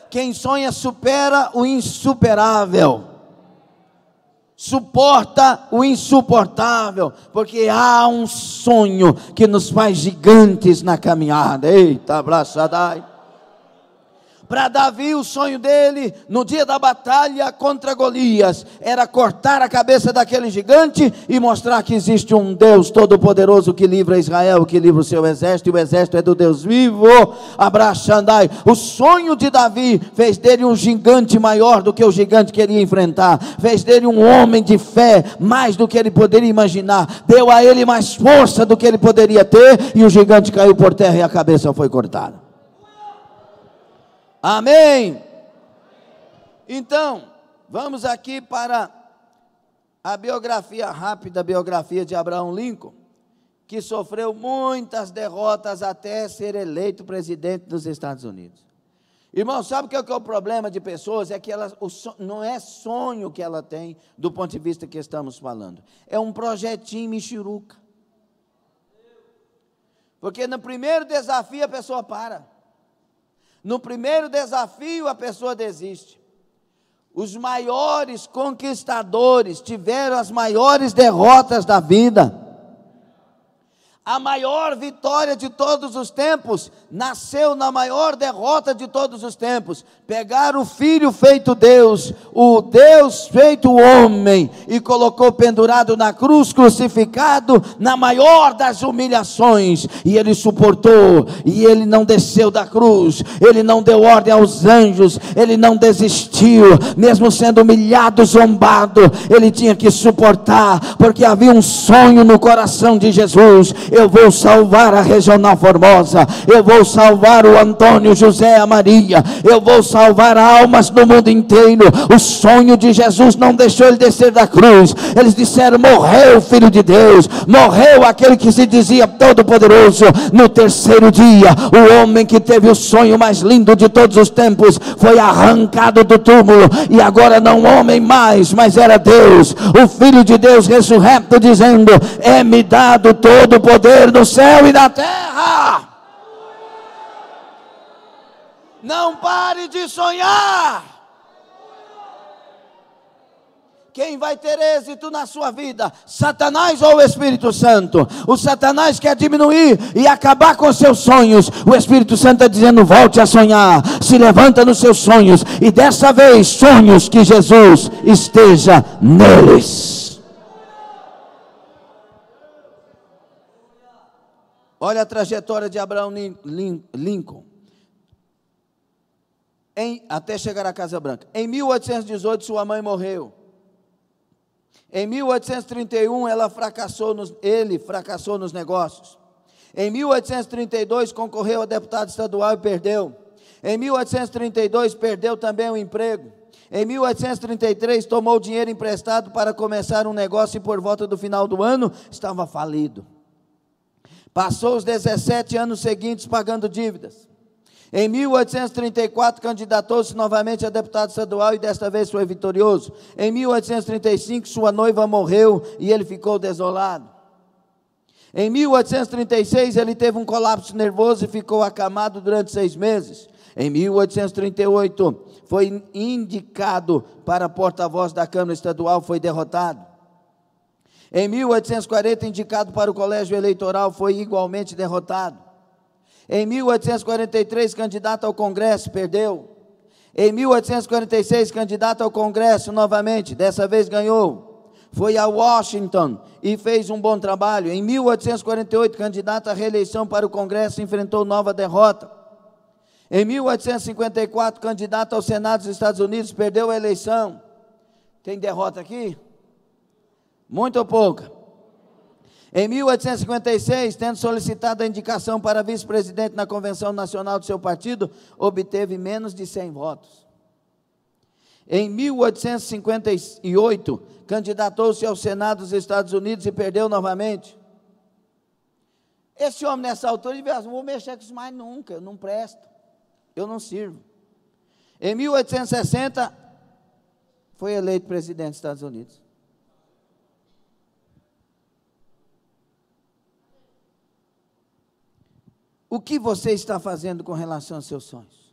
Quem sonha supera o insuperável, suporta o insuportável, porque há um sonho que nos faz gigantes na caminhada. Eita, abraçadai. Para Davi, o sonho dele no dia da batalha contra Golias era cortar a cabeça daquele gigante e mostrar que existe um Deus todo-poderoso que livra Israel, que livra o seu exército, e o exército é do Deus vivo. Abraxandai. O sonho de Davi fez dele um gigante maior do que o gigante queria enfrentar, fez dele um homem de fé mais do que ele poderia imaginar, deu a ele mais força do que ele poderia ter, e o gigante caiu por terra e a cabeça foi cortada. Amém. Então, vamos aqui para a biografia rápida, a biografia de Abraão Lincoln, que sofreu muitas derrotas até ser eleito presidente dos Estados Unidos. Irmão, sabe o que é, que é o problema de pessoas? É que elas, sonho, não é sonho que ela tem do ponto de vista que estamos falando. É um projetinho michuruca. Porque no primeiro desafio a pessoa para. No primeiro desafio, a pessoa desiste. Os maiores conquistadores tiveram as maiores derrotas da vida a maior vitória de todos os tempos, nasceu na maior derrota de todos os tempos. Pegar o filho feito Deus, o Deus feito homem, e colocou pendurado na cruz, crucificado, na maior das humilhações. E ele suportou, e ele não desceu da cruz, ele não deu ordem aos anjos, ele não desistiu, mesmo sendo humilhado, zombado, ele tinha que suportar, porque havia um sonho no coração de Jesus eu vou salvar a Regional Formosa. Eu vou salvar o Antônio José a Maria. Eu vou salvar almas no mundo inteiro. O sonho de Jesus não deixou ele descer da cruz. Eles disseram: Morreu o Filho de Deus. Morreu aquele que se dizia todo-poderoso. No terceiro dia, o homem que teve o sonho mais lindo de todos os tempos foi arrancado do túmulo. E agora não homem mais, mas era Deus. O Filho de Deus ressurreto, dizendo: É-me dado todo o poder poder do céu e da terra. Não pare de sonhar. Quem vai ter êxito na sua vida? Satanás ou o Espírito Santo? O Satanás quer diminuir e acabar com seus sonhos. O Espírito Santo está dizendo: volte a sonhar, se levanta nos seus sonhos, e dessa vez, sonhos que Jesus esteja neles. Olha a trajetória de Abraão Lincoln. Em, até chegar à Casa Branca. Em 1818, sua mãe morreu. Em 1831, ela fracassou nos, ele fracassou nos negócios. Em 1832, concorreu a deputado estadual e perdeu. Em 1832, perdeu também o emprego. Em 1833, tomou dinheiro emprestado para começar um negócio e, por volta do final do ano, estava falido. Passou os 17 anos seguintes pagando dívidas. Em 1834, candidatou-se novamente a deputado estadual e desta vez foi vitorioso. Em 1835, sua noiva morreu e ele ficou desolado. Em 1836, ele teve um colapso nervoso e ficou acamado durante seis meses. Em 1838, foi indicado para porta-voz da Câmara Estadual, foi derrotado. Em 1840, indicado para o colégio eleitoral, foi igualmente derrotado. Em 1843, candidato ao Congresso, perdeu. Em 1846, candidato ao Congresso novamente, dessa vez ganhou. Foi a Washington e fez um bom trabalho. Em 1848, candidato à reeleição para o Congresso, enfrentou nova derrota. Em 1854, candidato ao Senado dos Estados Unidos, perdeu a eleição. Tem derrota aqui? Muito ou pouca? Em 1856, tendo solicitado a indicação para vice-presidente na convenção nacional do seu partido, obteve menos de 100 votos. Em 1858, candidatou-se ao Senado dos Estados Unidos e perdeu novamente. Esse homem, nessa altura, disse: ah, Não vou mexer com isso mais nunca, eu não presto, eu não sirvo. Em 1860, foi eleito presidente dos Estados Unidos. O que você está fazendo com relação aos seus sonhos?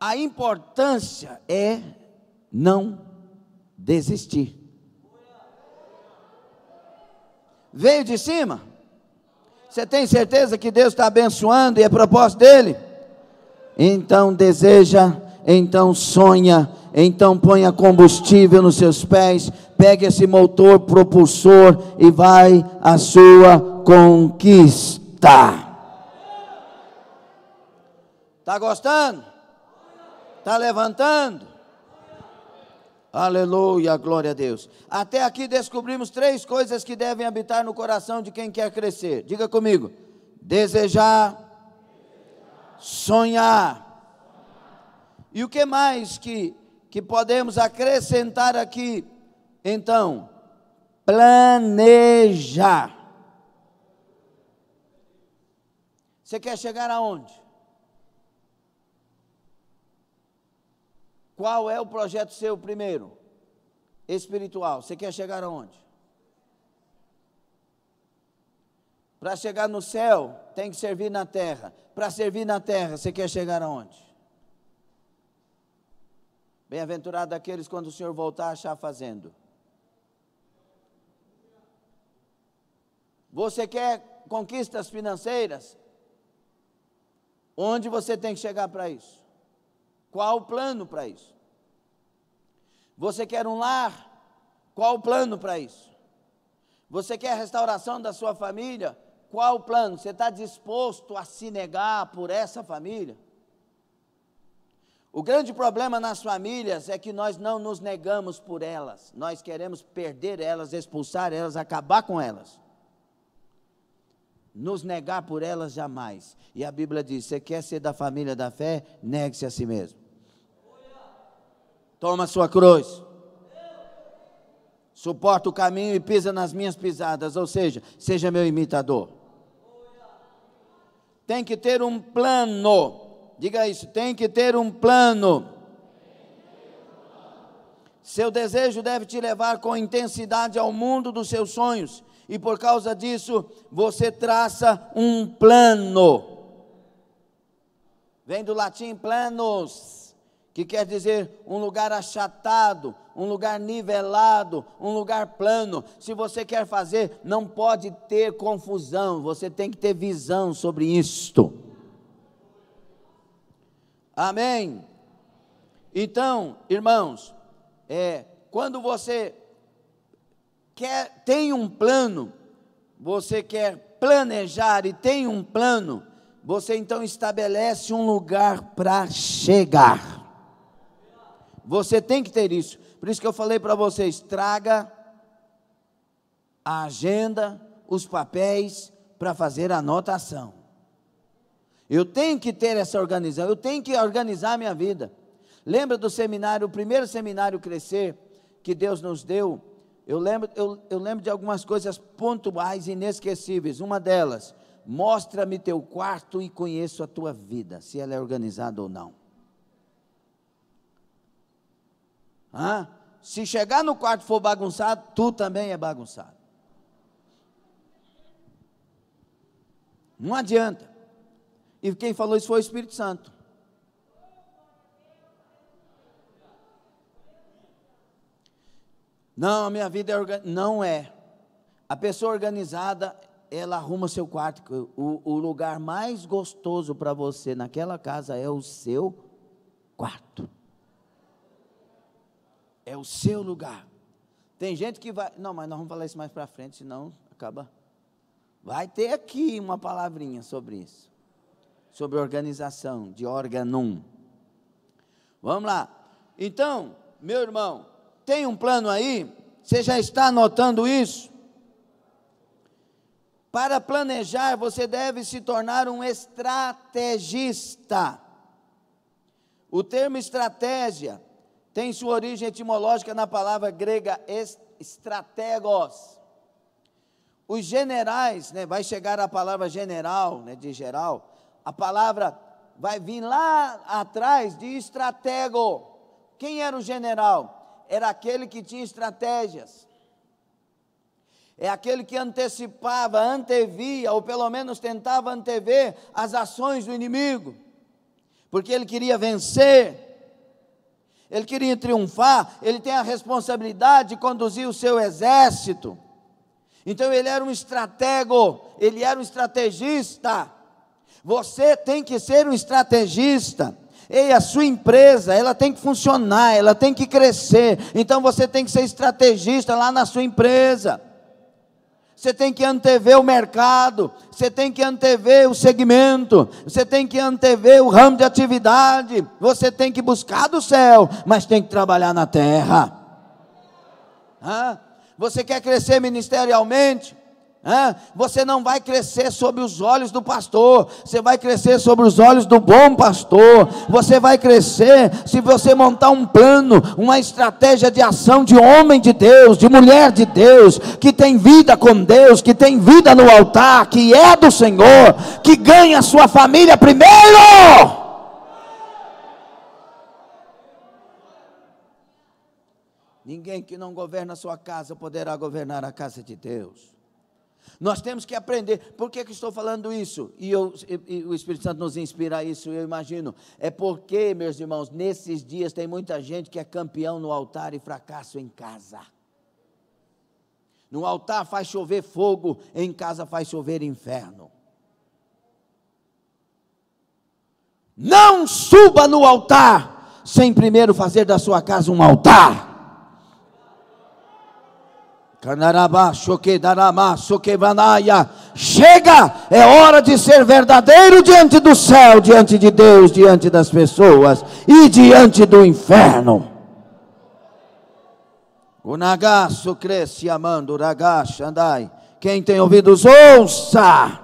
A importância é não desistir. Veio de cima? Você tem certeza que Deus está abençoando e é propósito dele? Então deseja, então sonha, então ponha combustível nos seus pés, pegue esse motor propulsor e vai à sua conquista. Está gostando? Está levantando? Aleluia, glória a Deus. Até aqui descobrimos três coisas que devem habitar no coração de quem quer crescer. Diga comigo: desejar, sonhar. E o que mais que que podemos acrescentar aqui, então, planejar. Você quer chegar aonde? Qual é o projeto seu primeiro? Espiritual. Você quer chegar aonde? Para chegar no céu, tem que servir na terra. Para servir na terra, você quer chegar aonde? Bem-aventurado aqueles quando o Senhor voltar a achar fazendo. Você quer conquistas financeiras? Onde você tem que chegar para isso? Qual o plano para isso? Você quer um lar? Qual o plano para isso? Você quer a restauração da sua família? Qual o plano? Você está disposto a se negar por essa família? O grande problema nas famílias é que nós não nos negamos por elas, nós queremos perder elas, expulsar elas, acabar com elas. Nos negar por elas jamais. E a Bíblia diz: você quer ser da família da fé? Negue-se a si mesmo. Toma sua cruz. Suporta o caminho e pisa nas minhas pisadas, ou seja, seja meu imitador. Tem que ter um plano Diga isso, tem que ter um plano. Seu desejo deve te levar com intensidade ao mundo dos seus sonhos, e por causa disso, você traça um plano. Vem do latim planos, que quer dizer um lugar achatado, um lugar nivelado, um lugar plano. Se você quer fazer, não pode ter confusão, você tem que ter visão sobre isto. Amém? Então, irmãos, é, quando você quer, tem um plano, você quer planejar e tem um plano, você então estabelece um lugar para chegar. Você tem que ter isso. Por isso que eu falei para vocês: traga a agenda, os papéis para fazer a anotação. Eu tenho que ter essa organização, eu tenho que organizar a minha vida. Lembra do seminário, o primeiro seminário Crescer, que Deus nos deu? Eu lembro, eu, eu lembro de algumas coisas pontuais, inesquecíveis. Uma delas, mostra-me teu quarto e conheço a tua vida, se ela é organizada ou não. Ah, se chegar no quarto for bagunçado, tu também é bagunçado. Não adianta. E quem falou isso foi o Espírito Santo. Não, a minha vida é organ... não é. A pessoa organizada, ela arruma seu quarto. O, o lugar mais gostoso para você naquela casa é o seu quarto. É o seu lugar. Tem gente que vai. Não, mas nós vamos falar isso mais para frente, senão acaba. Vai ter aqui uma palavrinha sobre isso sobre organização, de órgão. Vamos lá. Então, meu irmão, tem um plano aí? Você já está anotando isso? Para planejar, você deve se tornar um estrategista. O termo estratégia tem sua origem etimológica na palavra grega estrategos. Os generais, né, vai chegar a palavra general, né, de geral, a palavra vai vir lá atrás de estratego. Quem era o general? Era aquele que tinha estratégias. É aquele que antecipava, antevia, ou pelo menos tentava antever as ações do inimigo, porque ele queria vencer, ele queria triunfar, ele tem a responsabilidade de conduzir o seu exército. Então ele era um estratego, ele era um estrategista. Você tem que ser um estrategista. E a sua empresa, ela tem que funcionar, ela tem que crescer. Então você tem que ser estrategista lá na sua empresa. Você tem que antever o mercado, você tem que antever o segmento, você tem que antever o ramo de atividade, você tem que buscar do céu, mas tem que trabalhar na terra. você quer crescer ministerialmente? você não vai crescer sob os olhos do pastor, você vai crescer sobre os olhos do bom pastor. Você vai crescer se você montar um plano, uma estratégia de ação de homem de Deus, de mulher de Deus, que tem vida com Deus, que tem vida no altar, que é do Senhor, que ganha sua família primeiro. Ninguém que não governa a sua casa poderá governar a casa de Deus. Nós temos que aprender. Por que, que estou falando isso? E, eu, e, e o Espírito Santo nos inspira a isso, eu imagino. É porque, meus irmãos, nesses dias tem muita gente que é campeão no altar e fracasso em casa. No altar faz chover fogo, em casa faz chover inferno. Não suba no altar sem primeiro fazer da sua casa um altar. Chega, é hora de ser verdadeiro diante do céu, diante de Deus, diante das pessoas e diante do inferno. O nagaço cresce amando, ragacha andai. Quem tem ouvidos, ouça.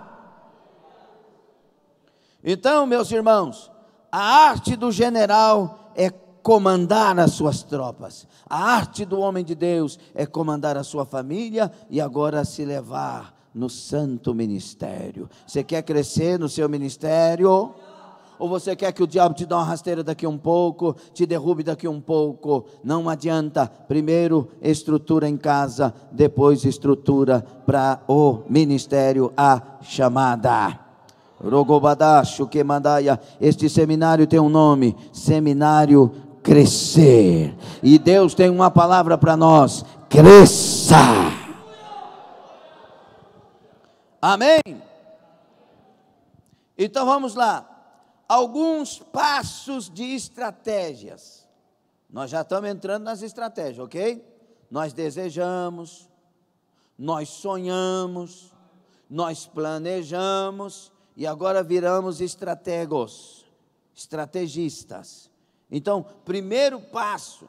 Então, meus irmãos, a arte do general é comandar as suas tropas. A arte do homem de Deus é comandar a sua família e agora se levar no santo ministério. Você quer crescer no seu ministério? Ou você quer que o diabo te dê uma rasteira daqui um pouco, te derrube daqui um pouco? Não adianta. Primeiro estrutura em casa, depois estrutura para o ministério, a chamada. Rogobadacho que mandaia. Este seminário tem um nome: Seminário crescer. E Deus tem uma palavra para nós: cresça. Amém? Então vamos lá. Alguns passos de estratégias. Nós já estamos entrando nas estratégias, ok? Nós desejamos, nós sonhamos, nós planejamos e agora viramos estrategos, estrategistas. Então, primeiro passo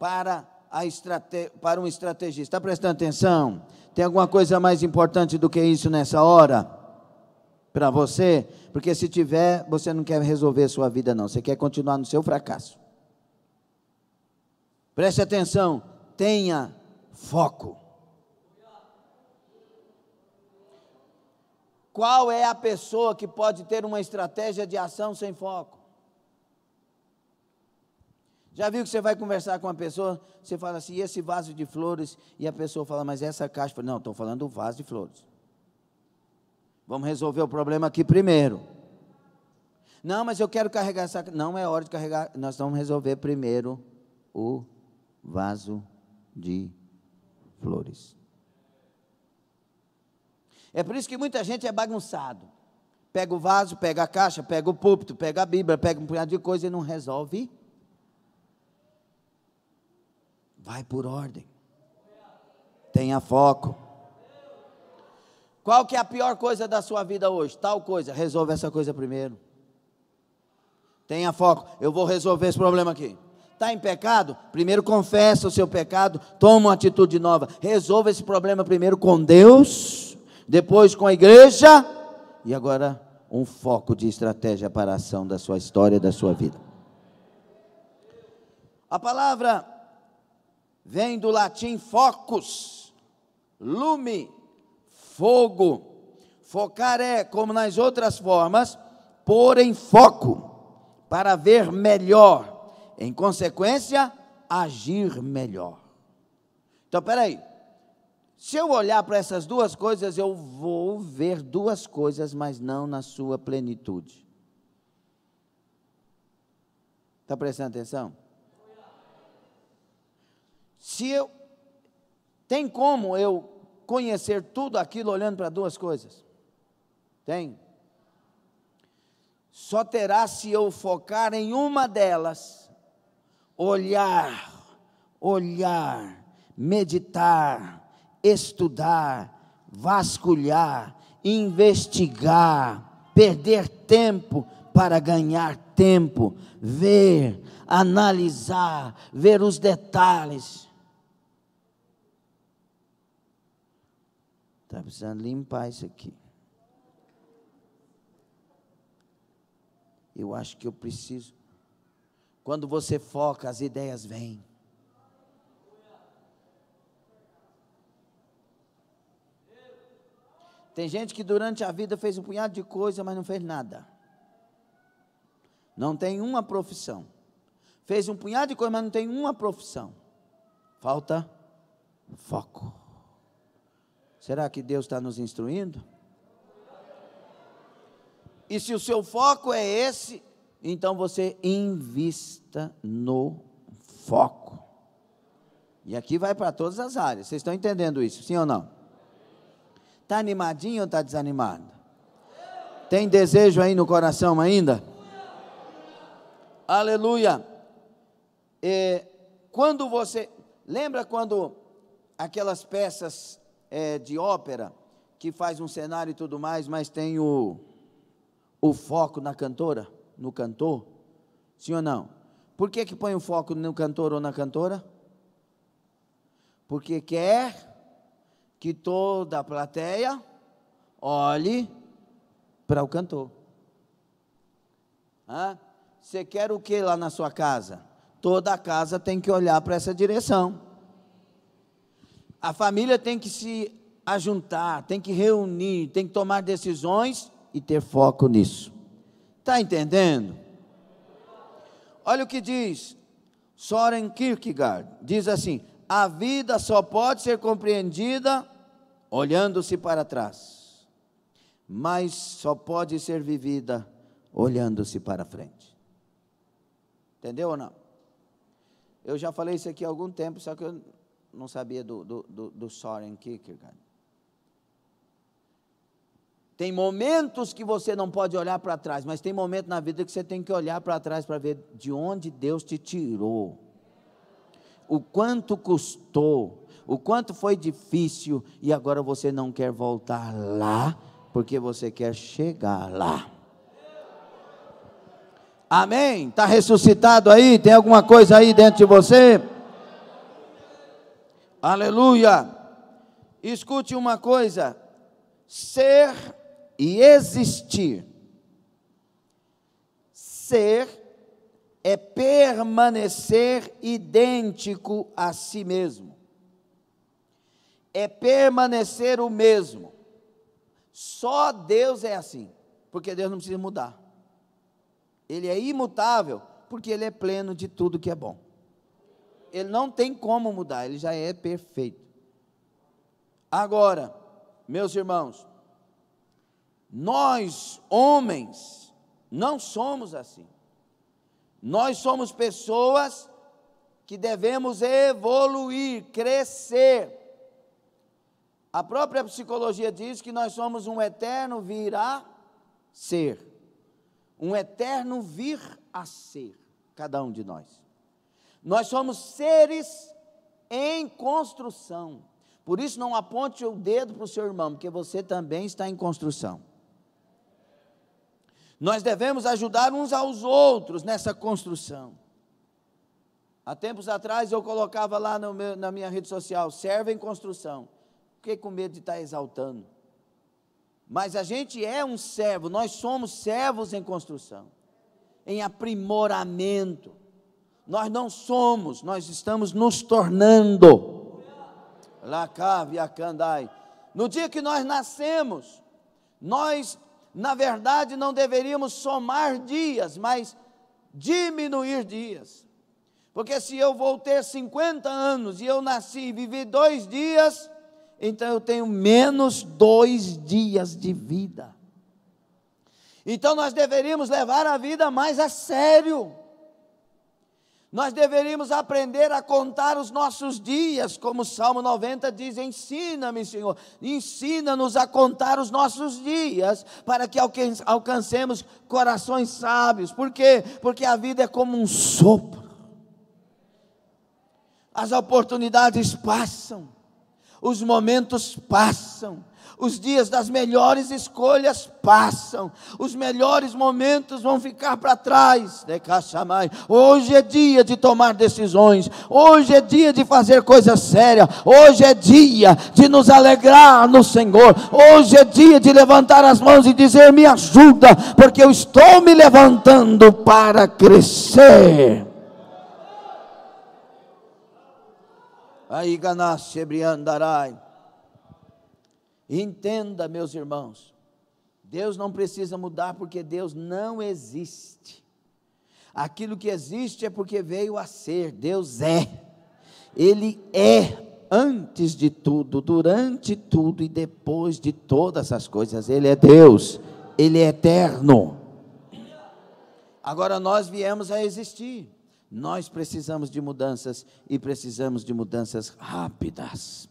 para, a estrate, para um estrategista. Está prestando atenção? Tem alguma coisa mais importante do que isso nessa hora? Para você? Porque se tiver, você não quer resolver a sua vida, não. Você quer continuar no seu fracasso. Preste atenção. Tenha foco. Qual é a pessoa que pode ter uma estratégia de ação sem foco? Já viu que você vai conversar com uma pessoa, você fala assim, esse vaso de flores, e a pessoa fala, mas essa caixa, não, estou falando do vaso de flores. Vamos resolver o problema aqui primeiro. Não, mas eu quero carregar essa. Não é hora de carregar. Nós vamos resolver primeiro o vaso de flores. É por isso que muita gente é bagunçado. Pega o vaso, pega a caixa, pega o púlpito, pega a Bíblia, pega um punhado de coisa e não resolve Vai por ordem. Tenha foco. Qual que é a pior coisa da sua vida hoje? Tal coisa. Resolve essa coisa primeiro. Tenha foco. Eu vou resolver esse problema aqui. Está em pecado? Primeiro confessa o seu pecado, toma uma atitude nova. Resolva esse problema primeiro com Deus, depois com a igreja, e agora um foco de estratégia para a ação da sua história, da sua vida. A palavra vem do latim focus, lume, fogo. Focar é, como nas outras formas, pôr em foco para ver melhor, em consequência, agir melhor. Então, peraí. Se eu olhar para essas duas coisas, eu vou ver duas coisas, mas não na sua plenitude. Está prestando atenção? Se eu tem como eu conhecer tudo aquilo olhando para duas coisas? Tem. Só terá se eu focar em uma delas, olhar, olhar, meditar, estudar, vasculhar, investigar, perder tempo para ganhar tempo, ver, analisar, ver os detalhes Está precisando limpar isso aqui. Eu acho que eu preciso. Quando você foca, as ideias vêm. Tem gente que durante a vida fez um punhado de coisa, mas não fez nada. Não tem uma profissão. Fez um punhado de coisa, mas não tem uma profissão. Falta foco. Será que Deus está nos instruindo? E se o seu foco é esse, então você invista no foco. E aqui vai para todas as áreas. Vocês estão entendendo isso, sim ou não? Está animadinho ou está desanimado? Tem desejo aí no coração ainda? Aleluia! E, é, quando você. Lembra quando aquelas peças é, de ópera, que faz um cenário e tudo mais, mas tem o, o foco na cantora, no cantor? Sim ou não? Por que, que põe o foco no cantor ou na cantora? Porque quer que toda a plateia olhe para o cantor. Você quer o que lá na sua casa? Toda a casa tem que olhar para essa direção. A família tem que se ajuntar, tem que reunir, tem que tomar decisões e ter foco nisso. Está entendendo? Olha o que diz Soren Kierkegaard: diz assim, a vida só pode ser compreendida olhando-se para trás, mas só pode ser vivida olhando-se para frente. Entendeu ou não? Eu já falei isso aqui há algum tempo, só que eu não sabia do, do, do, do Soren Kierkegaard. Tem momentos que você não pode olhar para trás, mas tem momento na vida que você tem que olhar para trás para ver de onde Deus te tirou, o quanto custou, o quanto foi difícil, e agora você não quer voltar lá, porque você quer chegar lá. Amém? Está ressuscitado aí? Tem alguma coisa aí dentro de você? Aleluia! Escute uma coisa: ser e existir. Ser é permanecer idêntico a si mesmo. É permanecer o mesmo. Só Deus é assim, porque Deus não precisa mudar. Ele é imutável, porque ele é pleno de tudo que é bom ele não tem como mudar, ele já é perfeito. Agora, meus irmãos, nós homens não somos assim. Nós somos pessoas que devemos evoluir, crescer. A própria psicologia diz que nós somos um eterno vir a ser, um eterno vir a ser, cada um de nós. Nós somos seres em construção. Por isso, não aponte o dedo para o seu irmão, porque você também está em construção. Nós devemos ajudar uns aos outros nessa construção. Há tempos atrás eu colocava lá meu, na minha rede social: serve em construção. Fiquei com medo de estar exaltando. Mas a gente é um servo, nós somos servos em construção, em aprimoramento. Nós não somos, nós estamos nos tornando. Lacaviacandai. No dia que nós nascemos, nós, na verdade, não deveríamos somar dias, mas diminuir dias. Porque se eu vou ter 50 anos e eu nasci e vivi dois dias, então eu tenho menos dois dias de vida. Então nós deveríamos levar a vida mais a sério. Nós deveríamos aprender a contar os nossos dias, como o Salmo 90 diz: ensina-me, Senhor, ensina-nos a contar os nossos dias, para que alcancemos corações sábios. Por quê? Porque a vida é como um sopro, as oportunidades passam, os momentos passam, os dias das melhores escolhas passam, os melhores momentos vão ficar para trás. Né, hoje é dia de tomar decisões, hoje é dia de fazer coisa séria, hoje é dia de nos alegrar no Senhor, hoje é dia de levantar as mãos e dizer: Me ajuda, porque eu estou me levantando para crescer. Aí Ganassi Briandarai. Entenda, meus irmãos, Deus não precisa mudar porque Deus não existe. Aquilo que existe é porque veio a ser, Deus é. Ele é antes de tudo, durante tudo e depois de todas as coisas. Ele é Deus, ele é eterno. Agora nós viemos a existir. Nós precisamos de mudanças e precisamos de mudanças rápidas.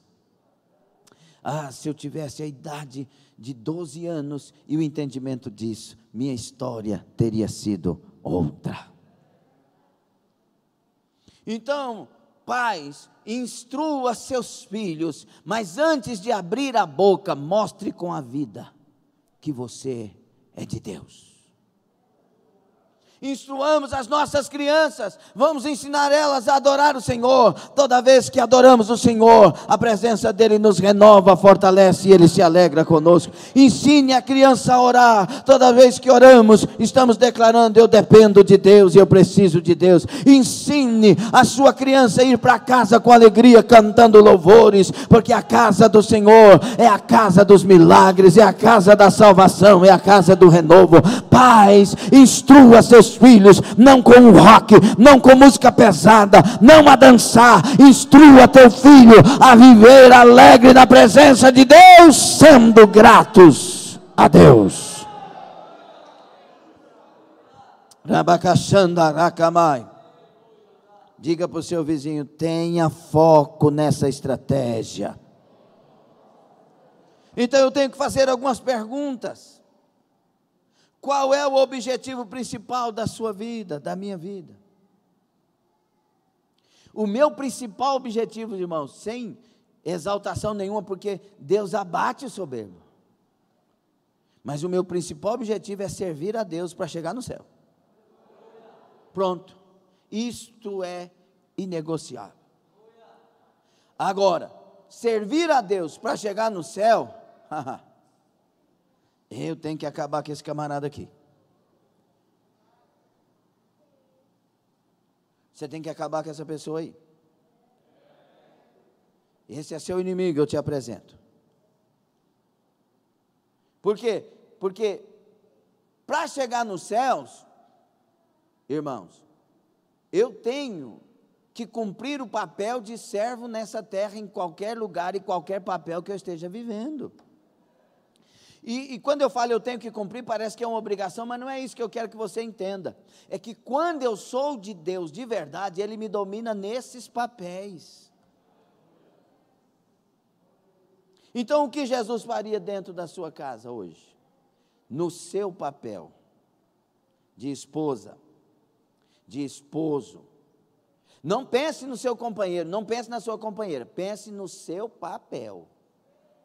Ah, se eu tivesse a idade de 12 anos e o entendimento disso, minha história teria sido outra. Então, pais, instrua seus filhos, mas antes de abrir a boca, mostre com a vida que você é de Deus instruamos as nossas crianças, vamos ensinar elas a adorar o Senhor. Toda vez que adoramos o Senhor, a presença dele nos renova, fortalece e ele se alegra conosco. Ensine a criança a orar. Toda vez que oramos, estamos declarando: Eu dependo de Deus e eu preciso de Deus. Ensine a sua criança a ir para casa com alegria, cantando louvores, porque a casa do Senhor é a casa dos milagres, é a casa da salvação, é a casa do renovo. Pais, instrua seus filhos, não com o rock, não com música pesada, não a dançar, instrua teu filho a viver alegre na presença de Deus, sendo gratos a Deus. Rabacaxandaracamai. Diga para o seu vizinho: tenha foco nessa estratégia. Então eu tenho que fazer algumas perguntas. Qual é o objetivo principal da sua vida, da minha vida? O meu principal objetivo, irmãos, sem exaltação nenhuma, porque Deus abate o soberbo. Mas o meu principal objetivo é servir a Deus para chegar no céu. Pronto. Isto é inegociável. Agora, servir a Deus para chegar no céu, Eu tenho que acabar com esse camarada aqui. Você tem que acabar com essa pessoa aí. Esse é seu inimigo, eu te apresento. Por quê? Porque para chegar nos céus, irmãos, eu tenho que cumprir o papel de servo nessa terra, em qualquer lugar e qualquer papel que eu esteja vivendo. E, e, quando eu falo eu tenho que cumprir, parece que é uma obrigação, mas não é isso que eu quero que você entenda. É que quando eu sou de Deus de verdade, Ele me domina nesses papéis. Então, o que Jesus faria dentro da sua casa hoje? No seu papel de esposa, de esposo. Não pense no seu companheiro, não pense na sua companheira, pense no seu papel.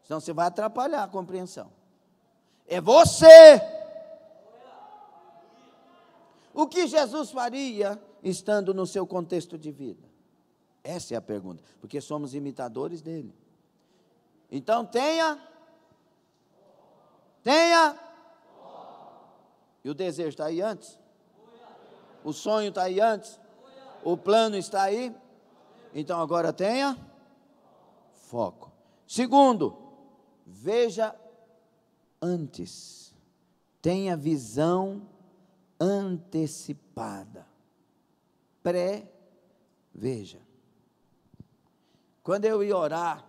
Senão você vai atrapalhar a compreensão. É você. O que Jesus faria estando no seu contexto de vida? Essa é a pergunta, porque somos imitadores dele. Então tenha, tenha, e o desejo está aí antes, o sonho está aí antes, o plano está aí, então agora tenha foco. Segundo, veja antes, tenha visão antecipada. Pré, veja. Quando eu ia orar,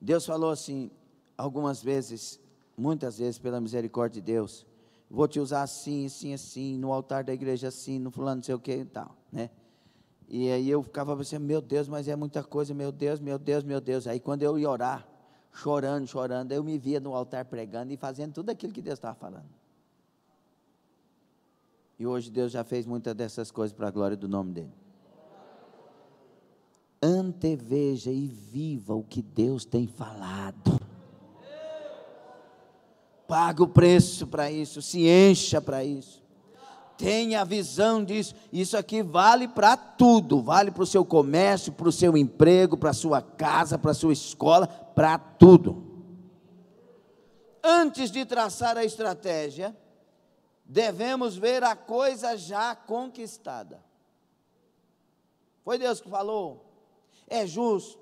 Deus falou assim, algumas vezes, muitas vezes, pela misericórdia de Deus, vou te usar assim, assim, assim, no altar da igreja assim, no fulano, não sei o que e tal, né? E aí eu ficava pensando, meu Deus, mas é muita coisa, meu Deus, meu Deus, meu Deus. Aí quando eu ia orar, chorando, chorando. Eu me via no altar pregando e fazendo tudo aquilo que Deus estava falando. E hoje Deus já fez muitas dessas coisas para a glória do nome dEle. Anteveja e viva o que Deus tem falado. Paga o preço para isso, se encha para isso tenha visão disso. Isso aqui vale para tudo, vale para o seu comércio, para o seu emprego, para a sua casa, para a sua escola, para tudo. Antes de traçar a estratégia, devemos ver a coisa já conquistada. Foi Deus que falou. É justo,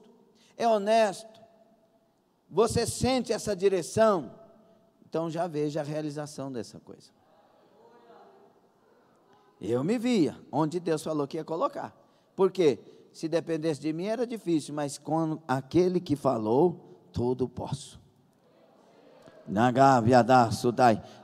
é honesto. Você sente essa direção, então já veja a realização dessa coisa. Eu me via onde Deus falou que ia colocar. Por quê? Se dependesse de mim era difícil, mas com aquele que falou, tudo posso.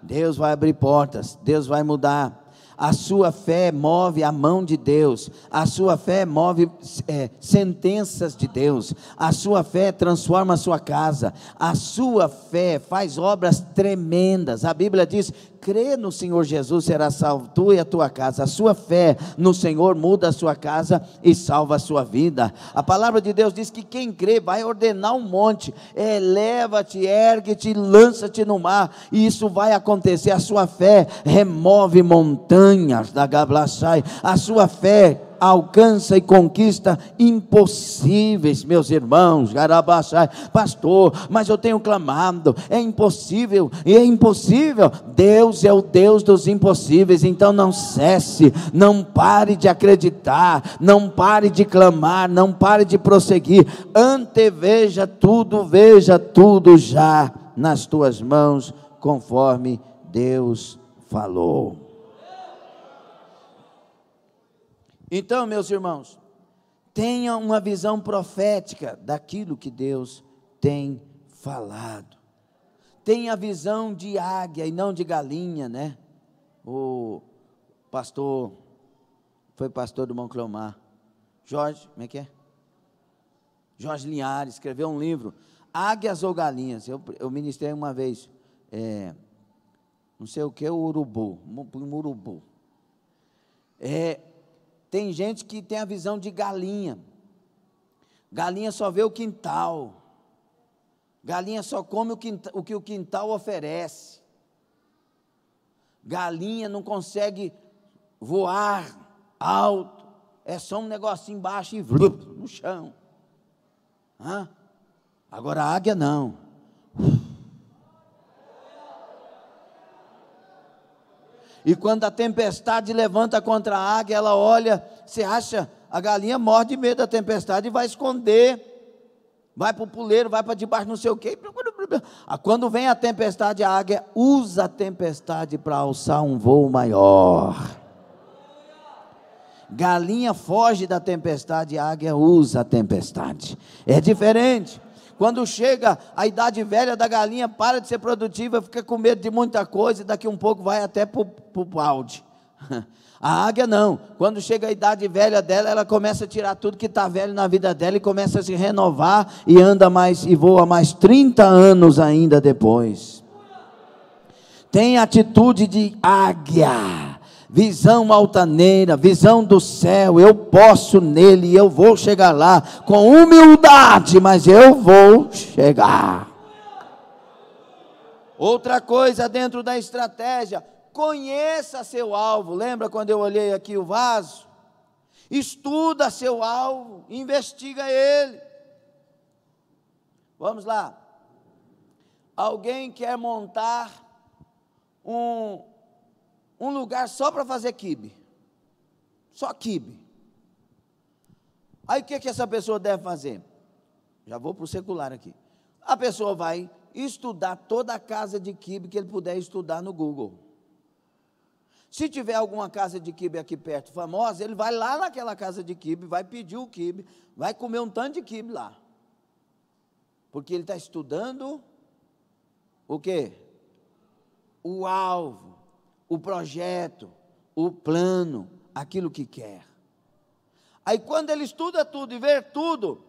Deus vai abrir portas, Deus vai mudar. A sua fé move a mão de Deus, a sua fé move é, sentenças de Deus, a sua fé transforma a sua casa, a sua fé faz obras tremendas. A Bíblia diz crê no Senhor Jesus, será salvo tu e a tua casa. A sua fé no Senhor muda a sua casa e salva a sua vida. A palavra de Deus diz que quem crê vai ordenar um monte, eleva-te, é, ergue-te, lança-te no mar, e isso vai acontecer. A sua fé remove montanhas da Gablaçai. A sua fé alcança e conquista impossíveis, meus irmãos. garabachai, pastor, mas eu tenho clamado, é impossível, e é impossível. Deus é o Deus dos impossíveis, então não cesse, não pare de acreditar, não pare de clamar, não pare de prosseguir. Anteveja tudo, veja tudo já nas tuas mãos, conforme Deus falou. Então, meus irmãos, tenha uma visão profética daquilo que Deus tem falado. Tenha a visão de águia e não de galinha, né? O pastor, foi pastor do Monclomar, Jorge, como é que é? Jorge Linhares escreveu um livro, Águias ou Galinhas. Eu, eu ministrei uma vez, é, não sei o que, o urubu, um urubu. É, tem gente que tem a visão de galinha. Galinha só vê o quintal. Galinha só come o, quintal, o que o quintal oferece. Galinha não consegue voar alto. É só um negocinho embaixo e vlup, no chão. Hã? Agora a águia não. E quando a tempestade levanta contra a águia, ela olha, você acha, a galinha morde de medo da tempestade e vai esconder. Vai para o puleiro, vai para debaixo, não sei o quê. Ah, quando vem a tempestade, a águia usa a tempestade para alçar um voo maior. Galinha foge da tempestade, a águia usa a tempestade. É diferente. Quando chega a idade velha da galinha, para de ser produtiva, fica com medo de muita coisa e daqui um pouco vai até para o balde. A águia não. Quando chega a idade velha dela, ela começa a tirar tudo que está velho na vida dela e começa a se renovar e anda mais e voa mais 30 anos ainda depois. Tem atitude de águia visão altaneira, visão do céu. Eu posso nele, eu vou chegar lá com humildade, mas eu vou chegar. Outra coisa dentro da estratégia, conheça seu alvo. Lembra quando eu olhei aqui o vaso? Estuda seu alvo, investiga ele. Vamos lá. Alguém quer montar um um lugar só para fazer quibe. Só quibe. Aí o que, que essa pessoa deve fazer? Já vou para o secular aqui. A pessoa vai estudar toda a casa de quibe que ele puder estudar no Google. Se tiver alguma casa de quibe aqui perto famosa, ele vai lá naquela casa de quibe, vai pedir o quibe, vai comer um tanto de quibe lá. Porque ele está estudando o quê? O alvo o projeto, o plano, aquilo que quer. Aí quando ele estuda tudo e vê tudo,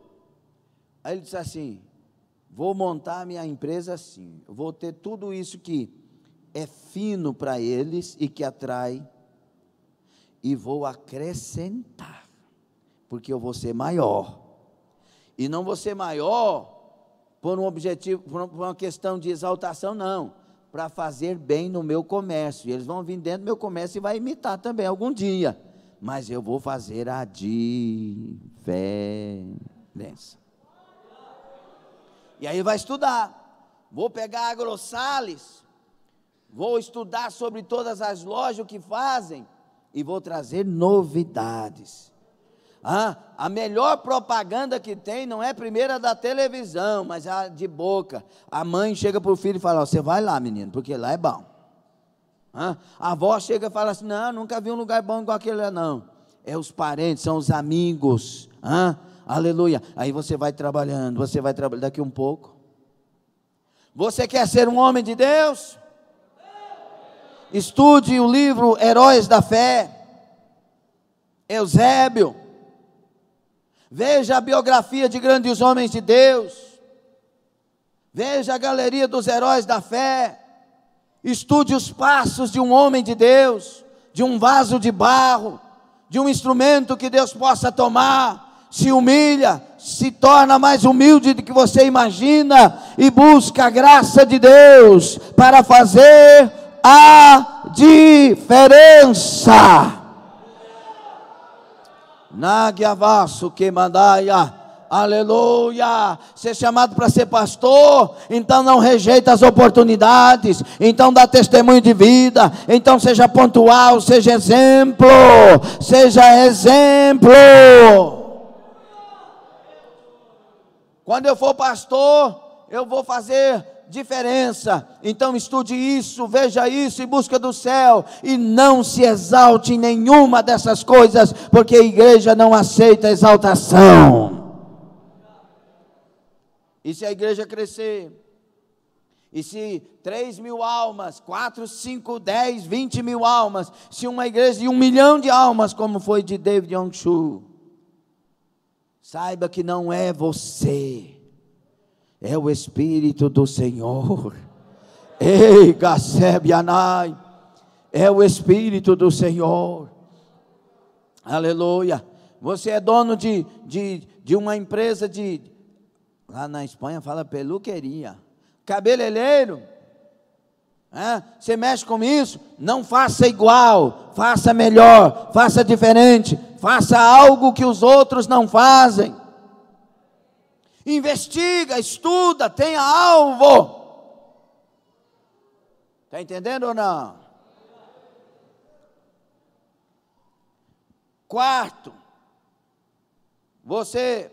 aí ele diz assim: vou montar minha empresa assim, vou ter tudo isso que é fino para eles e que atrai, e vou acrescentar, porque eu vou ser maior. E não vou ser maior por um objetivo, por uma questão de exaltação, não para fazer bem no meu comércio. E eles vão vir dentro do meu comércio e vai imitar também algum dia. Mas eu vou fazer a diferença. E aí vai estudar. Vou pegar a grossales, vou estudar sobre todas as lojas o que fazem e vou trazer novidades. Ah, a melhor propaganda que tem não é a primeira da televisão, mas é a de boca. A mãe chega para o filho e fala: Você vai lá, menino, porque lá é bom. Ah, a avó chega e fala assim: Não, nunca vi um lugar bom igual aquele lá, não. É os parentes, são os amigos. Ah, aleluia. Aí você vai trabalhando, você vai trabalhando daqui um pouco. Você quer ser um homem de Deus? Estude o livro Heróis da Fé. Eusébio Veja a biografia de grandes homens de Deus. Veja a galeria dos heróis da fé. Estude os passos de um homem de Deus, de um vaso de barro, de um instrumento que Deus possa tomar. Se humilha, se torna mais humilde do que você imagina e busca a graça de Deus para fazer a diferença. Nagyavasso que mandaia. Aleluia! Ser chamado para ser pastor, então não rejeita as oportunidades, então dá testemunho de vida, então seja pontual, seja exemplo, seja exemplo. Quando eu for pastor, eu vou fazer diferença. Então estude isso, veja isso em busca do céu e não se exalte em nenhuma dessas coisas, porque a igreja não aceita exaltação. E se a igreja crescer, e se 3 mil almas, 4, 5, 10, 20 mil almas, se uma igreja de um milhão de almas, como foi de David Young Chu, saiba que não é você é o Espírito do Senhor. Ei, Gacebe Anai. É o Espírito do Senhor. Aleluia. Você é dono de, de, de uma empresa de. Lá na Espanha fala peluqueria. Cabeleireiro. É? Você mexe com isso? Não faça igual. Faça melhor. Faça diferente. Faça algo que os outros não fazem investiga, estuda, tenha alvo. Está entendendo ou não? Quarto, você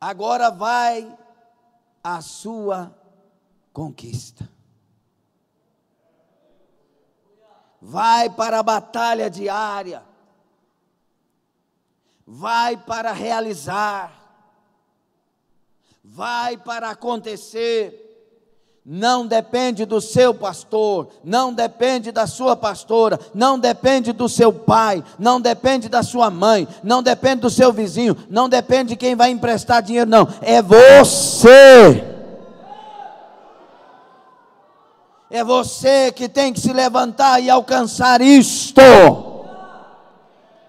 agora vai à sua conquista. Vai para a batalha diária. Vai para realizar vai para acontecer. Não depende do seu pastor, não depende da sua pastora, não depende do seu pai, não depende da sua mãe, não depende do seu vizinho, não depende de quem vai emprestar dinheiro, não. É você. É você que tem que se levantar e alcançar isto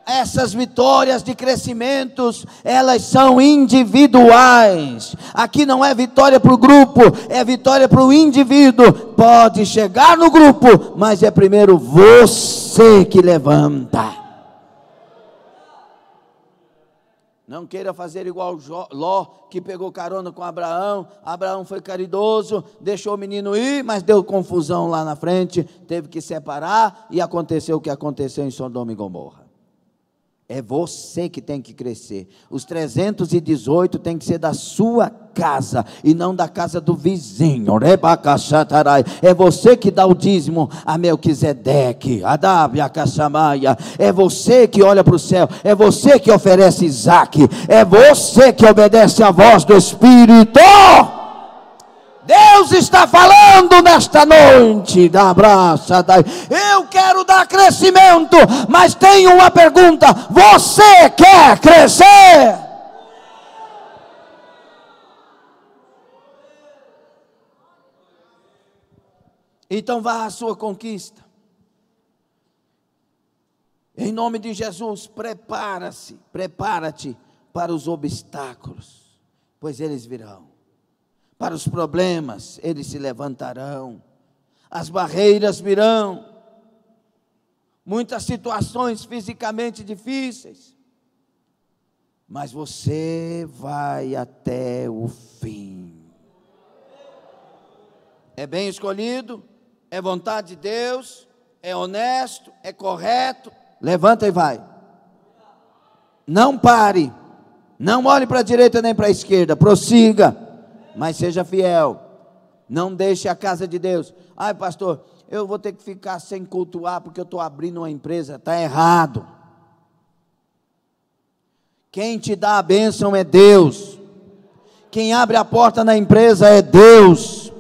essas vitórias de crescimentos, elas são individuais. Aqui não é vitória para o grupo, é vitória para o indivíduo. Pode chegar no grupo, mas é primeiro você que levanta. Não queira fazer igual Ló, que pegou carona com Abraão. Abraão foi caridoso, deixou o menino ir, mas deu confusão lá na frente, teve que separar e aconteceu o que aconteceu em Sodoma e Gomorra. É você que tem que crescer. Os 318 tem que ser da sua casa e não da casa do vizinho. É você que dá o dízimo a Melquisedeque, a Davi, a É você que olha para o céu. É você que oferece Isaac. É você que obedece à voz do Espírito. Deus está falando nesta noite da abraça. Da... Eu quero dar crescimento, mas tenho uma pergunta: você quer crescer? Então vá à sua conquista. Em nome de Jesus, prepara-se, prepara-te para os obstáculos, pois eles virão. Para os problemas, eles se levantarão, as barreiras virão, muitas situações fisicamente difíceis, mas você vai até o fim. É bem escolhido, é vontade de Deus, é honesto, é correto. Levanta e vai. Não pare. Não olhe para a direita nem para a esquerda. Prossiga mas seja fiel. Não deixe a casa de Deus. Ai, pastor, eu vou ter que ficar sem cultuar porque eu estou abrindo uma empresa. Está errado. Quem te dá a bênção é Deus. Quem abre a porta na empresa é Deus.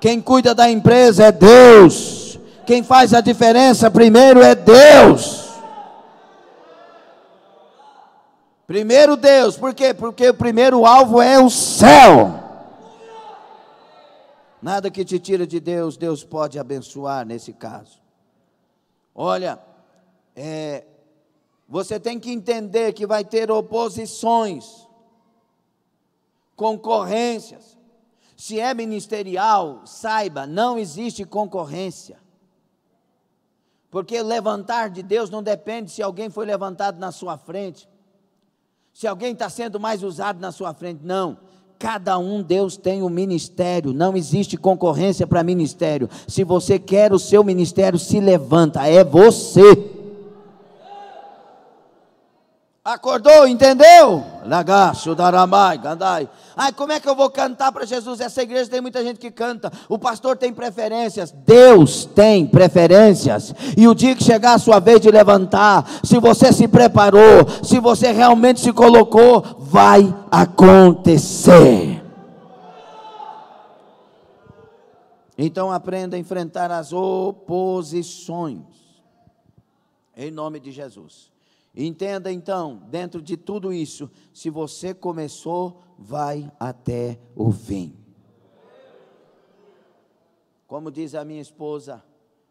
Quem cuida da empresa é Deus. Quem faz a diferença primeiro é Deus. Primeiro Deus, por quê? Porque o primeiro alvo é o céu. Nada que te tira de Deus, Deus pode abençoar nesse caso. Olha, é, você tem que entender que vai ter oposições, concorrências. Se é ministerial, saiba, não existe concorrência. Porque levantar de Deus não depende se alguém foi levantado na sua frente, se alguém está sendo mais usado na sua frente, não cada um Deus tem um ministério, não existe concorrência para ministério. Se você quer o seu ministério, se levanta, é você. Acordou, entendeu? Lagacho, daramai, gandai. Ai, como é que eu vou cantar para Jesus? Essa igreja tem muita gente que canta. O pastor tem preferências. Deus tem preferências. E o dia que chegar a sua vez de levantar, se você se preparou, se você realmente se colocou, vai acontecer. Então aprenda a enfrentar as oposições. Em nome de Jesus. Entenda então, dentro de tudo isso, se você começou, vai até o fim. Como diz a minha esposa,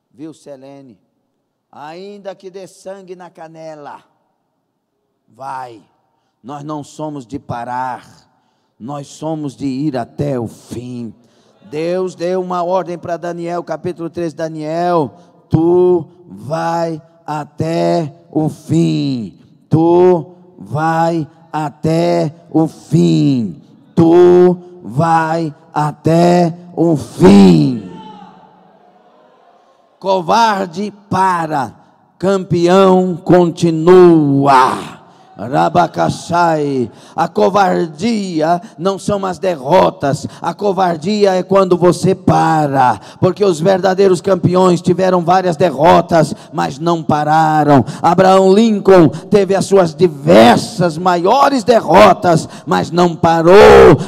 viu, Selene? Ainda que dê sangue na canela, vai. Nós não somos de parar, nós somos de ir até o fim. Deus deu uma ordem para Daniel, capítulo 3, Daniel, tu vai até o fim. Tu vai até o fim. Tu vai até o fim. Covarde para, campeão continua. Rabacaxai, a covardia não são as derrotas, a covardia é quando você para, porque os verdadeiros campeões tiveram várias derrotas, mas não pararam. Abraão Lincoln teve as suas diversas maiores derrotas, mas não parou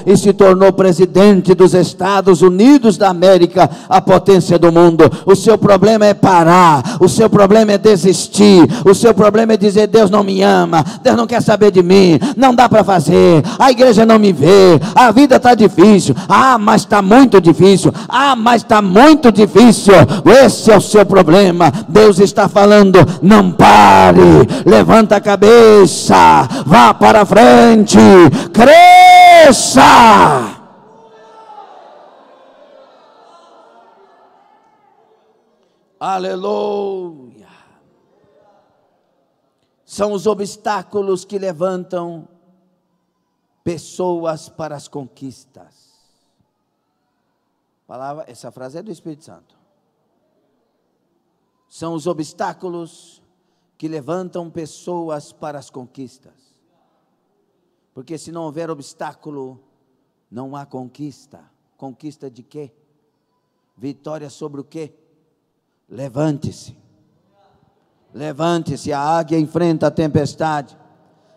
e se tornou presidente dos Estados Unidos da América, a potência do mundo. O seu problema é parar, o seu problema é desistir, o seu problema é dizer: Deus não me ama, Deus não quer saber de mim, não dá para fazer, a igreja não me vê, a vida está difícil, ah, mas está muito difícil, ah, mas está muito difícil, esse é o seu problema. Deus está falando: não pare, levanta a cabeça, vá para frente, cresça. Aleluia são os obstáculos que levantam pessoas para as conquistas. Palavra, essa frase é do Espírito Santo. São os obstáculos que levantam pessoas para as conquistas. Porque se não houver obstáculo, não há conquista. Conquista de quê? Vitória sobre o quê? Levante-se. Levante-se, a águia enfrenta a tempestade.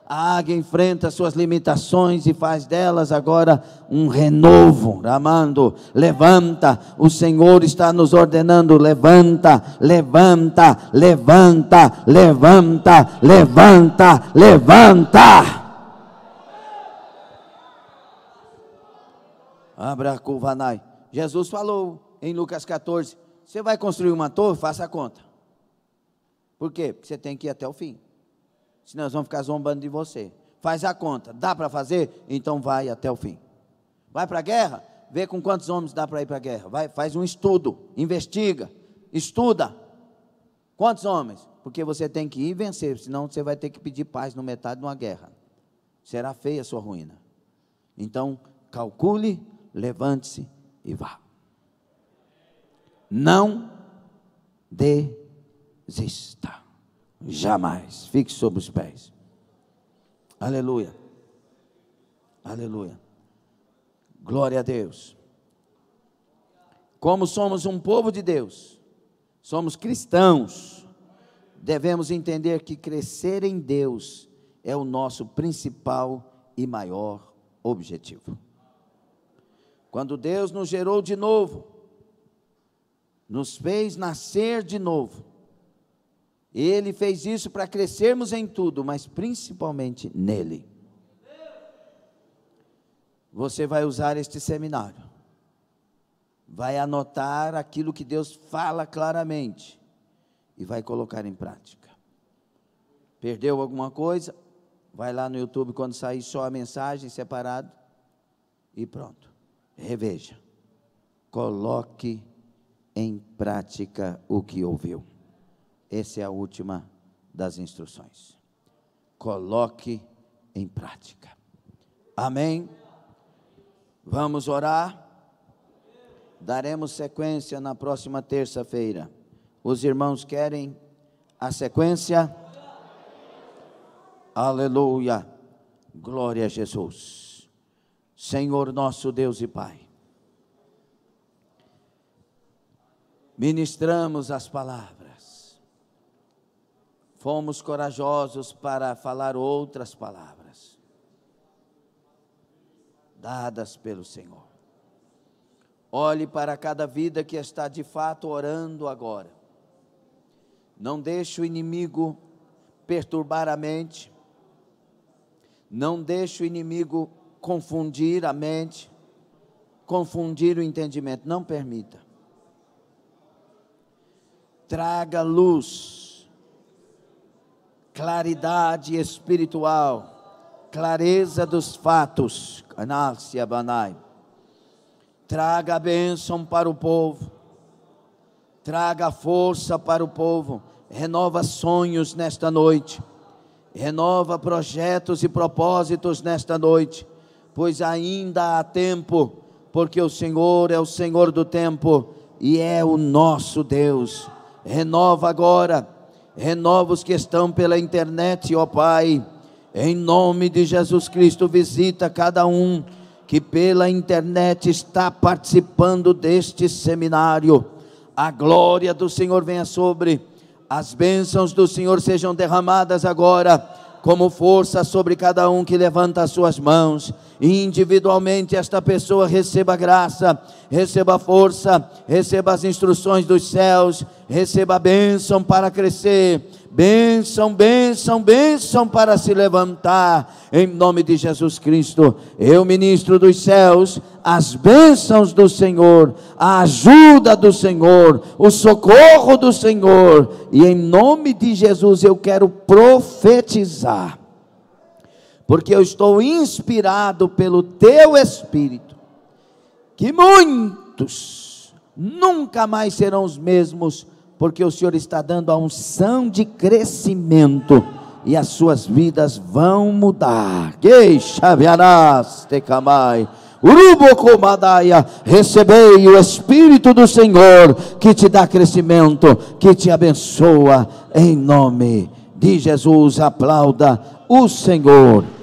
A águia enfrenta suas limitações e faz delas agora um renovo. Amando, levanta, o Senhor está nos ordenando: levanta, levanta, levanta, levanta, levanta, levanta. Abra a Jesus falou em Lucas 14: Você vai construir uma torre? Faça a conta. Por quê? Porque você tem que ir até o fim. Senão nós vamos ficar zombando de você. Faz a conta. Dá para fazer? Então vai até o fim. Vai para a guerra? Vê com quantos homens dá para ir para a guerra. Vai, faz um estudo, investiga, estuda. Quantos homens? Porque você tem que ir vencer, senão você vai ter que pedir paz no metade de uma guerra. Será feia a sua ruína. Então, calcule, levante-se e vá. Não dê desista. Jamais. Fique sobre os pés. Aleluia. Aleluia. Glória a Deus. Como somos um povo de Deus, somos cristãos, devemos entender que crescer em Deus é o nosso principal e maior objetivo. Quando Deus nos gerou de novo, nos fez nascer de novo, ele fez isso para crescermos em tudo, mas principalmente nele. Você vai usar este seminário, vai anotar aquilo que Deus fala claramente e vai colocar em prática. Perdeu alguma coisa? Vai lá no YouTube quando sair só a mensagem separado e pronto. Reveja. Coloque em prática o que ouviu. Essa é a última das instruções. Coloque em prática. Amém? Vamos orar. Daremos sequência na próxima terça-feira. Os irmãos querem a sequência? Aleluia. Glória a Jesus. Senhor nosso Deus e Pai. Ministramos as palavras fomos corajosos para falar outras palavras dadas pelo Senhor. Olhe para cada vida que está de fato orando agora. Não deixe o inimigo perturbar a mente. Não deixe o inimigo confundir a mente, confundir o entendimento. Não permita. Traga luz claridade espiritual, clareza dos fatos, Anácia Banai. Traga a bênção para o povo, traga força para o povo, renova sonhos nesta noite, renova projetos e propósitos nesta noite, pois ainda há tempo, porque o Senhor é o Senhor do tempo e é o nosso Deus. Renova agora renova os que estão pela internet, ó Pai. Em nome de Jesus Cristo, visita cada um que pela internet está participando deste seminário. A glória do Senhor venha sobre, as bênçãos do Senhor sejam derramadas agora como força sobre cada um que levanta as suas mãos. Individualmente, esta pessoa receba graça, receba força, receba as instruções dos céus, receba a bênção para crescer Bênção, bênção, bênção para se levantar, em nome de Jesus Cristo. Eu, ministro dos céus, as bênçãos do Senhor, a ajuda do Senhor, o socorro do Senhor, e em nome de Jesus eu quero profetizar, porque eu estou inspirado pelo Teu Espírito, que muitos nunca mais serão os mesmos porque o Senhor está dando a unção de crescimento e as suas vidas vão mudar. recebei o Espírito do Senhor que te dá crescimento, que te abençoa, em nome de Jesus. Aplauda o Senhor.